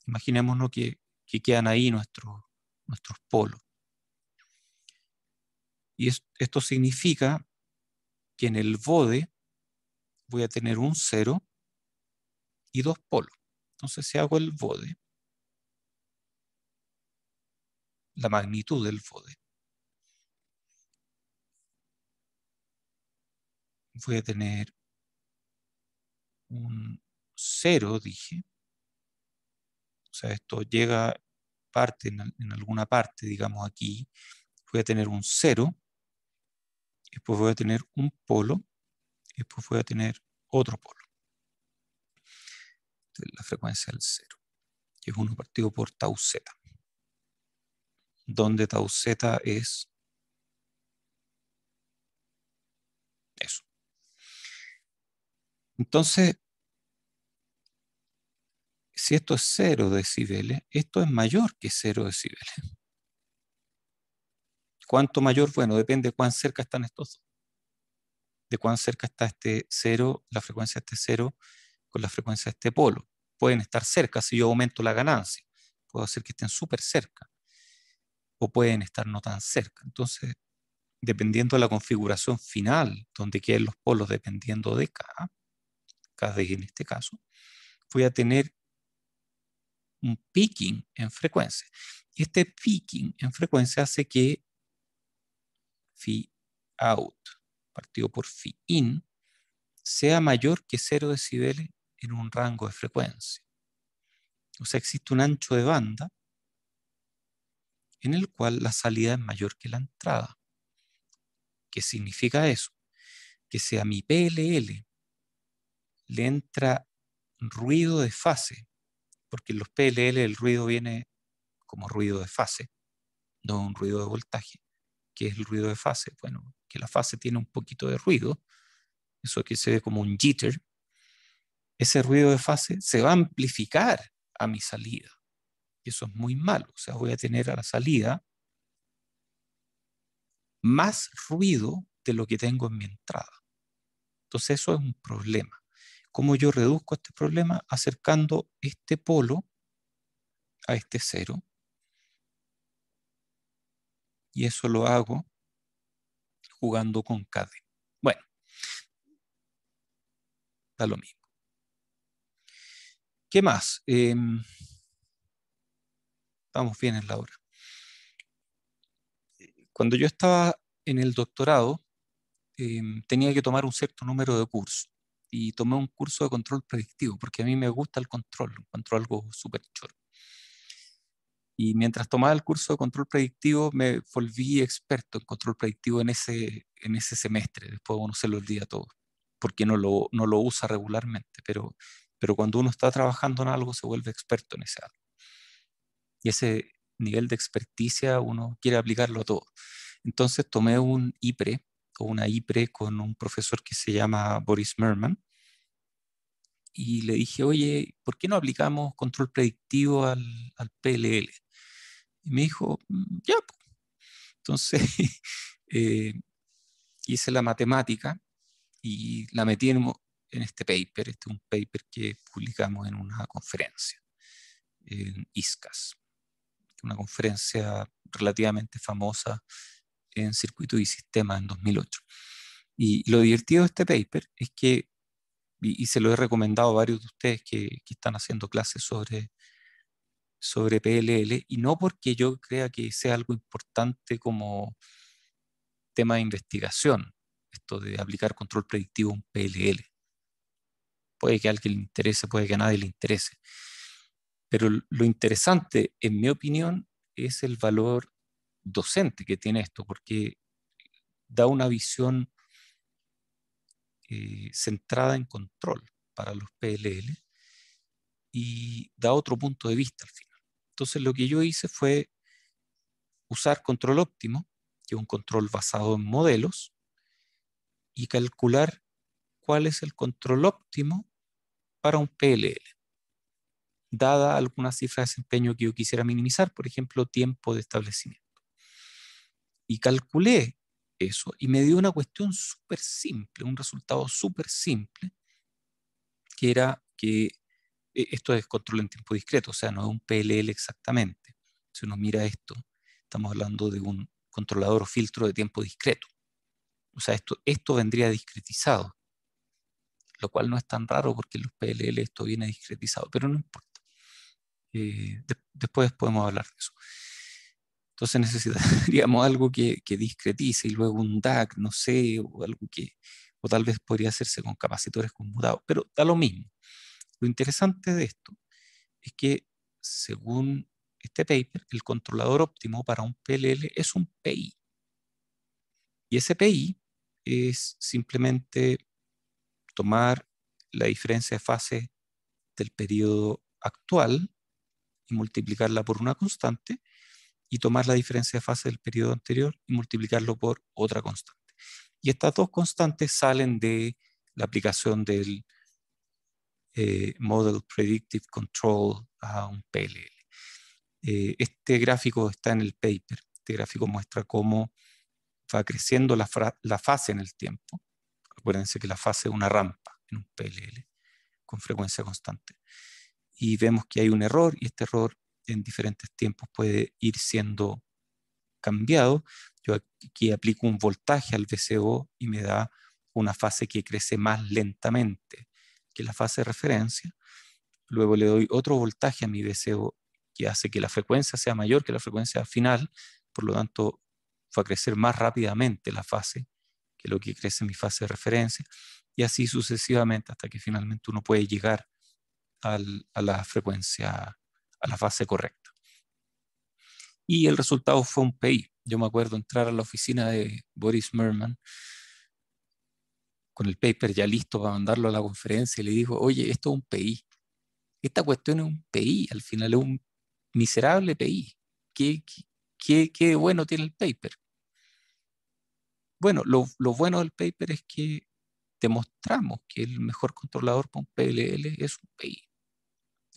Speaker 1: imaginémonos que, quedan ahí nuestros, polos. Y esto significa que en el bode voy a tener un cero y dos polos. Entonces si hago el bode, la magnitud del bode, voy a tener un cero, dije, o sea, esto llega parte, en, alguna parte, digamos aquí, voy a tener un cero, después voy a tener un polo, después voy a tener otro polo. la frecuencia del cero. que es uno partido por tau z, donde tau z es eso. Entonces, si esto es 0 decibeles, esto es mayor que 0 decibeles. ¿Cuánto mayor? Bueno, depende de cuán cerca están estos dos. De cuán cerca está este 0, la frecuencia de este 0 con la frecuencia de este polo. Pueden estar cerca si yo aumento la ganancia. Puedo hacer que estén súper cerca. O pueden estar no tan cerca. Entonces, dependiendo de la configuración final, donde queden los polos, dependiendo de K, K de en este caso, voy a tener un peaking en frecuencia. Y este peaking en frecuencia hace que phi out partido por phi in sea mayor que 0 decibeles en un rango de frecuencia. O sea, existe un ancho de banda en el cual la salida es mayor que la entrada. ¿Qué significa eso? Que si a mi PLL le entra ruido de fase porque en los PLL el ruido viene como ruido de fase, no un ruido de voltaje. ¿Qué es el ruido de fase? Bueno, que la fase tiene un poquito de ruido, eso aquí se ve como un jitter, ese ruido de fase se va a amplificar a mi salida. Y eso es muy malo. O sea, voy a tener a la salida más ruido de lo que tengo en mi entrada. Entonces eso es un problema cómo yo reduzco este problema acercando este polo a este cero. Y eso lo hago jugando con KD. Bueno, da lo mismo. ¿Qué más? Em, vamos bien en la hora. Cuando yo estaba en el doctorado, em, tenía que tomar un cierto número de cursos y tomé un curso de control predictivo, porque a mí me gusta el control, control algo súper choro. Y mientras tomaba el curso de control predictivo, me volví experto en control predictivo en ese, en ese semestre. Después uno se lo olvida todo, porque no lo, usa regularmente. Pero, pero cuando uno está trabajando en algo, se vuelve experto en ese algo. Y ese nivel de experticia uno quiere aplicarlo a todo. Entonces tomé un IPRE, una IPRE con un profesor que se llama Boris Merman. Y le dije, oye, ¿por qué no aplicamos control predictivo al, PLL? Y me dijo, mm, ya. Entonces eh, hice la matemática y la metí en, en, este paper. Este es un paper que publicamos en una conferencia, en ISCAS, una conferencia relativamente famosa en circuito y sistema en 2008. Y lo divertido de este paper es que, y, se lo he recomendado a varios de ustedes que, están haciendo clases sobre, sobre PLL, y no porque yo crea que sea algo importante como tema de investigación, esto de aplicar control predictivo en un PLL. Puede que a alguien le interese, puede que a nadie le interese. Pero lo interesante, en mi opinión, es el valor docente que tiene esto, porque da una visión eh, centrada en control para los PLL y da otro punto de vista al final. Entonces lo que yo hice fue usar control óptimo, que es un control basado en modelos, y calcular cuál es el control óptimo para un PLL. Dada alguna cifra de desempeño que yo quisiera minimizar, por ejemplo, tiempo de establecimiento y calculé eso y me dio una cuestión súper simple, un resultado súper simple, que era que eh, esto es control en tiempo discreto, o sea, no es un PLL exactamente. Si uno mira esto, estamos hablando de un controlador o filtro de tiempo discreto. O sea, esto, esto vendría discretizado, lo cual no es tan raro porque en los PLL esto viene discretizado, pero no importa. Eh, después podemos hablar de eso. Entonces necesitaríamos algo que, discretice y luego un DAC, no sé, o algo que, o tal vez podría hacerse con capacitores conmutados, pero da lo mismo. Lo interesante de esto es que según este paper, el controlador óptimo para un PLL es un PI. Y ese PI es simplemente tomar la diferencia de fase del periodo actual y multiplicarla por una constante y tomar la diferencia de fase del periodo anterior y multiplicarlo por otra constante. Y estas dos constantes salen de la aplicación del eh, Model Predictive Control a un PLL. Eh, este gráfico está en el paper. Este gráfico muestra cómo va creciendo la, la fase en el tiempo. Acuérdense que la fase es una rampa en un PLL con frecuencia constante. Y vemos que hay un error y este error en diferentes tiempos puede ir siendo cambiado. Yo aquí aplico un voltaje al VCO y me da una fase que crece más lentamente que la fase de referencia. Luego le doy otro voltaje a mi VCO que hace que la frecuencia sea mayor que la frecuencia final, por lo tanto va a crecer más rápidamente la fase que lo que crece mi fase de referencia, y así sucesivamente hasta que finalmente uno puede llegar al, a la frecuencia a la fase correcta. Y el resultado fue un PI. Yo me acuerdo entrar a la oficina de Boris Merman con el paper ya listo para mandarlo a la conferencia y le dijo oye, esto es un PI. Esta cuestión es un PI, al final es un miserable PI. ¿Qué, qué, bueno tiene el paper? Bueno, lo, lo bueno del paper es que demostramos que el mejor controlador con PLL es un PI.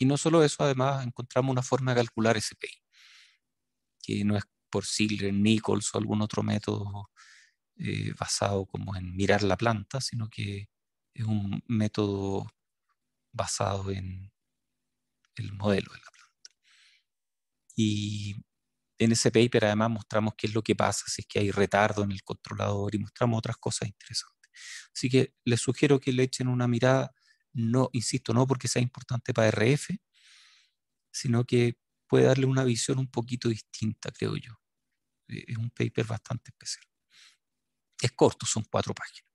Speaker 1: Y no solo eso, además encontramos una forma de calcular SPI, que no es por silver Nichols o algún otro método eh, basado como en mirar la planta, sino que es un método basado en el modelo de la planta. Y en ese paper además mostramos qué es lo que pasa, si es que hay retardo en el controlador y mostramos otras cosas interesantes. Así que les sugiero que le echen una mirada no, insisto, no porque sea importante para RF, sino que puede darle una visión un poquito distinta, creo yo. Eh, es un paper bastante especial. Es corto, son cuatro páginas.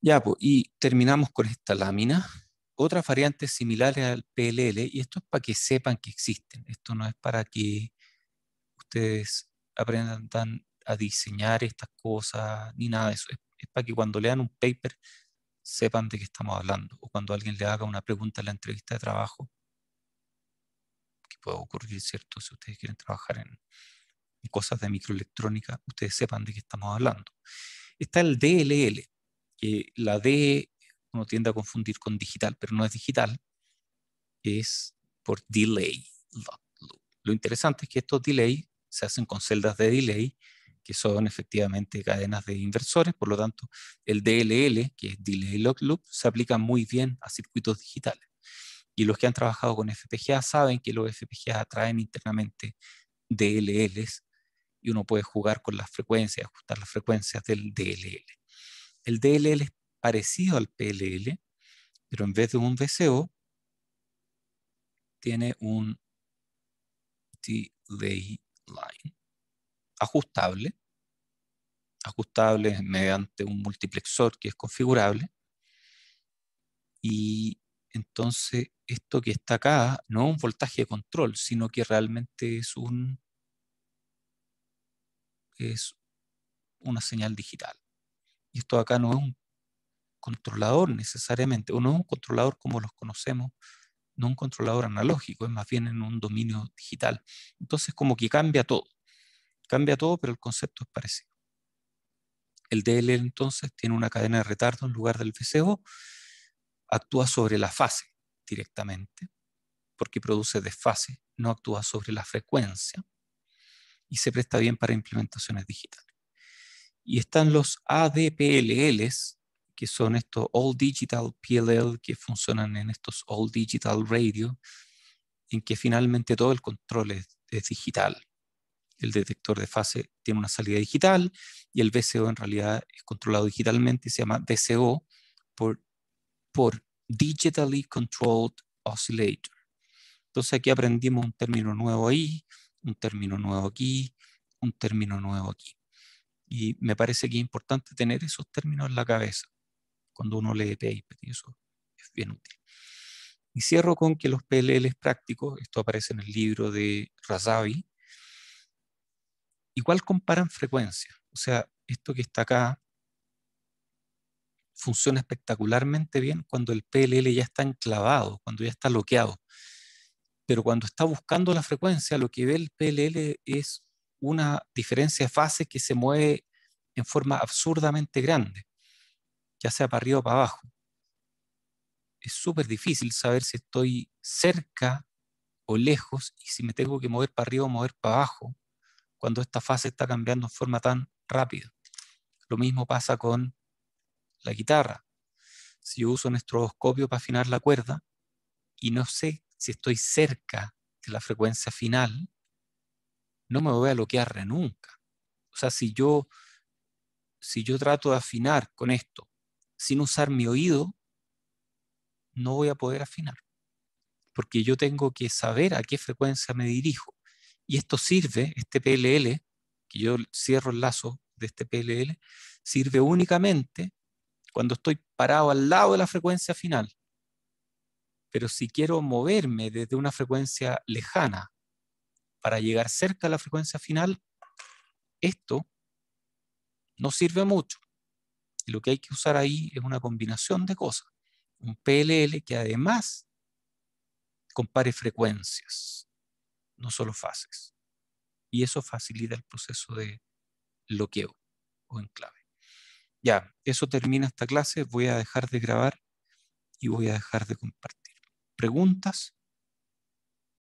Speaker 1: Ya, pues, y terminamos con esta lámina. Otras variantes similares al PLL, y esto es para que sepan que existen. Esto no es para que ustedes aprendan a diseñar estas cosas ni nada de eso. Es, es para que cuando lean un paper sepan de qué estamos hablando o cuando alguien le haga una pregunta en la entrevista de trabajo, que puede ocurrir, ¿cierto? Si ustedes quieren trabajar en, cosas de microelectrónica, ustedes sepan de qué estamos hablando. Está el DLL, que la D uno tiende a confundir con digital, pero no es digital, es por delay. Lo, lo interesante es que estos delay se hacen con celdas de delay que son efectivamente cadenas de inversores, por lo tanto el DLL, que es Delay Lock Loop, se aplica muy bien a circuitos digitales. Y los que han trabajado con FPGA saben que los FPGA atraen internamente DLLs y uno puede jugar con las frecuencias, ajustar las frecuencias del DLL. El DLL es parecido al PLL, pero en vez de un VCO, tiene un delay line ajustable, ajustable mediante un multiplexor que es configurable. Y entonces esto que está acá no es un voltaje de control, sino que realmente es un es una señal digital. Y esto acá no es un controlador necesariamente, o no es un controlador como los conocemos, no un controlador analógico, es más bien en un dominio digital. Entonces como que cambia todo. Cambia todo, pero el concepto es parecido. El DLL entonces tiene una cadena de retardo en lugar del VCO, actúa sobre la fase directamente, porque produce desfase, no actúa sobre la frecuencia, y se presta bien para implementaciones digitales. Y están los ADPLLs, que son estos All Digital PLL que funcionan en estos All Digital Radio, en que finalmente todo el control es digital el detector de fase tiene una salida digital y el VCO en realidad es controlado digitalmente y se llama DCO por, por Digitally Controlled Oscillator. Entonces aquí aprendimos un término nuevo ahí, un término nuevo aquí, un término nuevo aquí. Y me parece que es importante tener esos términos en la cabeza cuando uno lee paper y eso es bien útil. Y cierro con que los PLLs prácticos, esto aparece en el libro de Razavi, igual comparan frecuencia. O sea, esto que está acá funciona espectacularmente bien cuando el PLL ya está enclavado, cuando ya está bloqueado. Pero cuando está buscando la frecuencia, lo que ve el PLL es una diferencia de fase que se mueve en forma absurdamente grande, ya sea para arriba o para abajo. Es súper difícil saber si estoy cerca o lejos y si me tengo que mover para arriba o mover para abajo cuando esta fase está cambiando en forma tan rápida. Lo mismo pasa con la guitarra. Si yo uso un estroboscopio para afinar la cuerda y no sé si estoy cerca de la frecuencia final, no me voy a bloquear nunca. O sea, si yo, si yo trato de afinar con esto sin usar mi oído, no voy a poder afinar, porque yo tengo que saber a qué frecuencia me dirijo. Y esto sirve, este PLL, que yo cierro el lazo de este PLL, sirve únicamente cuando estoy parado al lado de la frecuencia final. Pero si quiero moverme desde una frecuencia lejana para llegar cerca a la frecuencia final, esto no sirve mucho. lo que hay que usar ahí es una combinación de cosas. Un PLL que además compare frecuencias no solo fases. Y eso facilita el proceso de bloqueo o enclave. Ya, eso termina esta clase. Voy a dejar de grabar y voy a dejar de compartir. ¿Preguntas?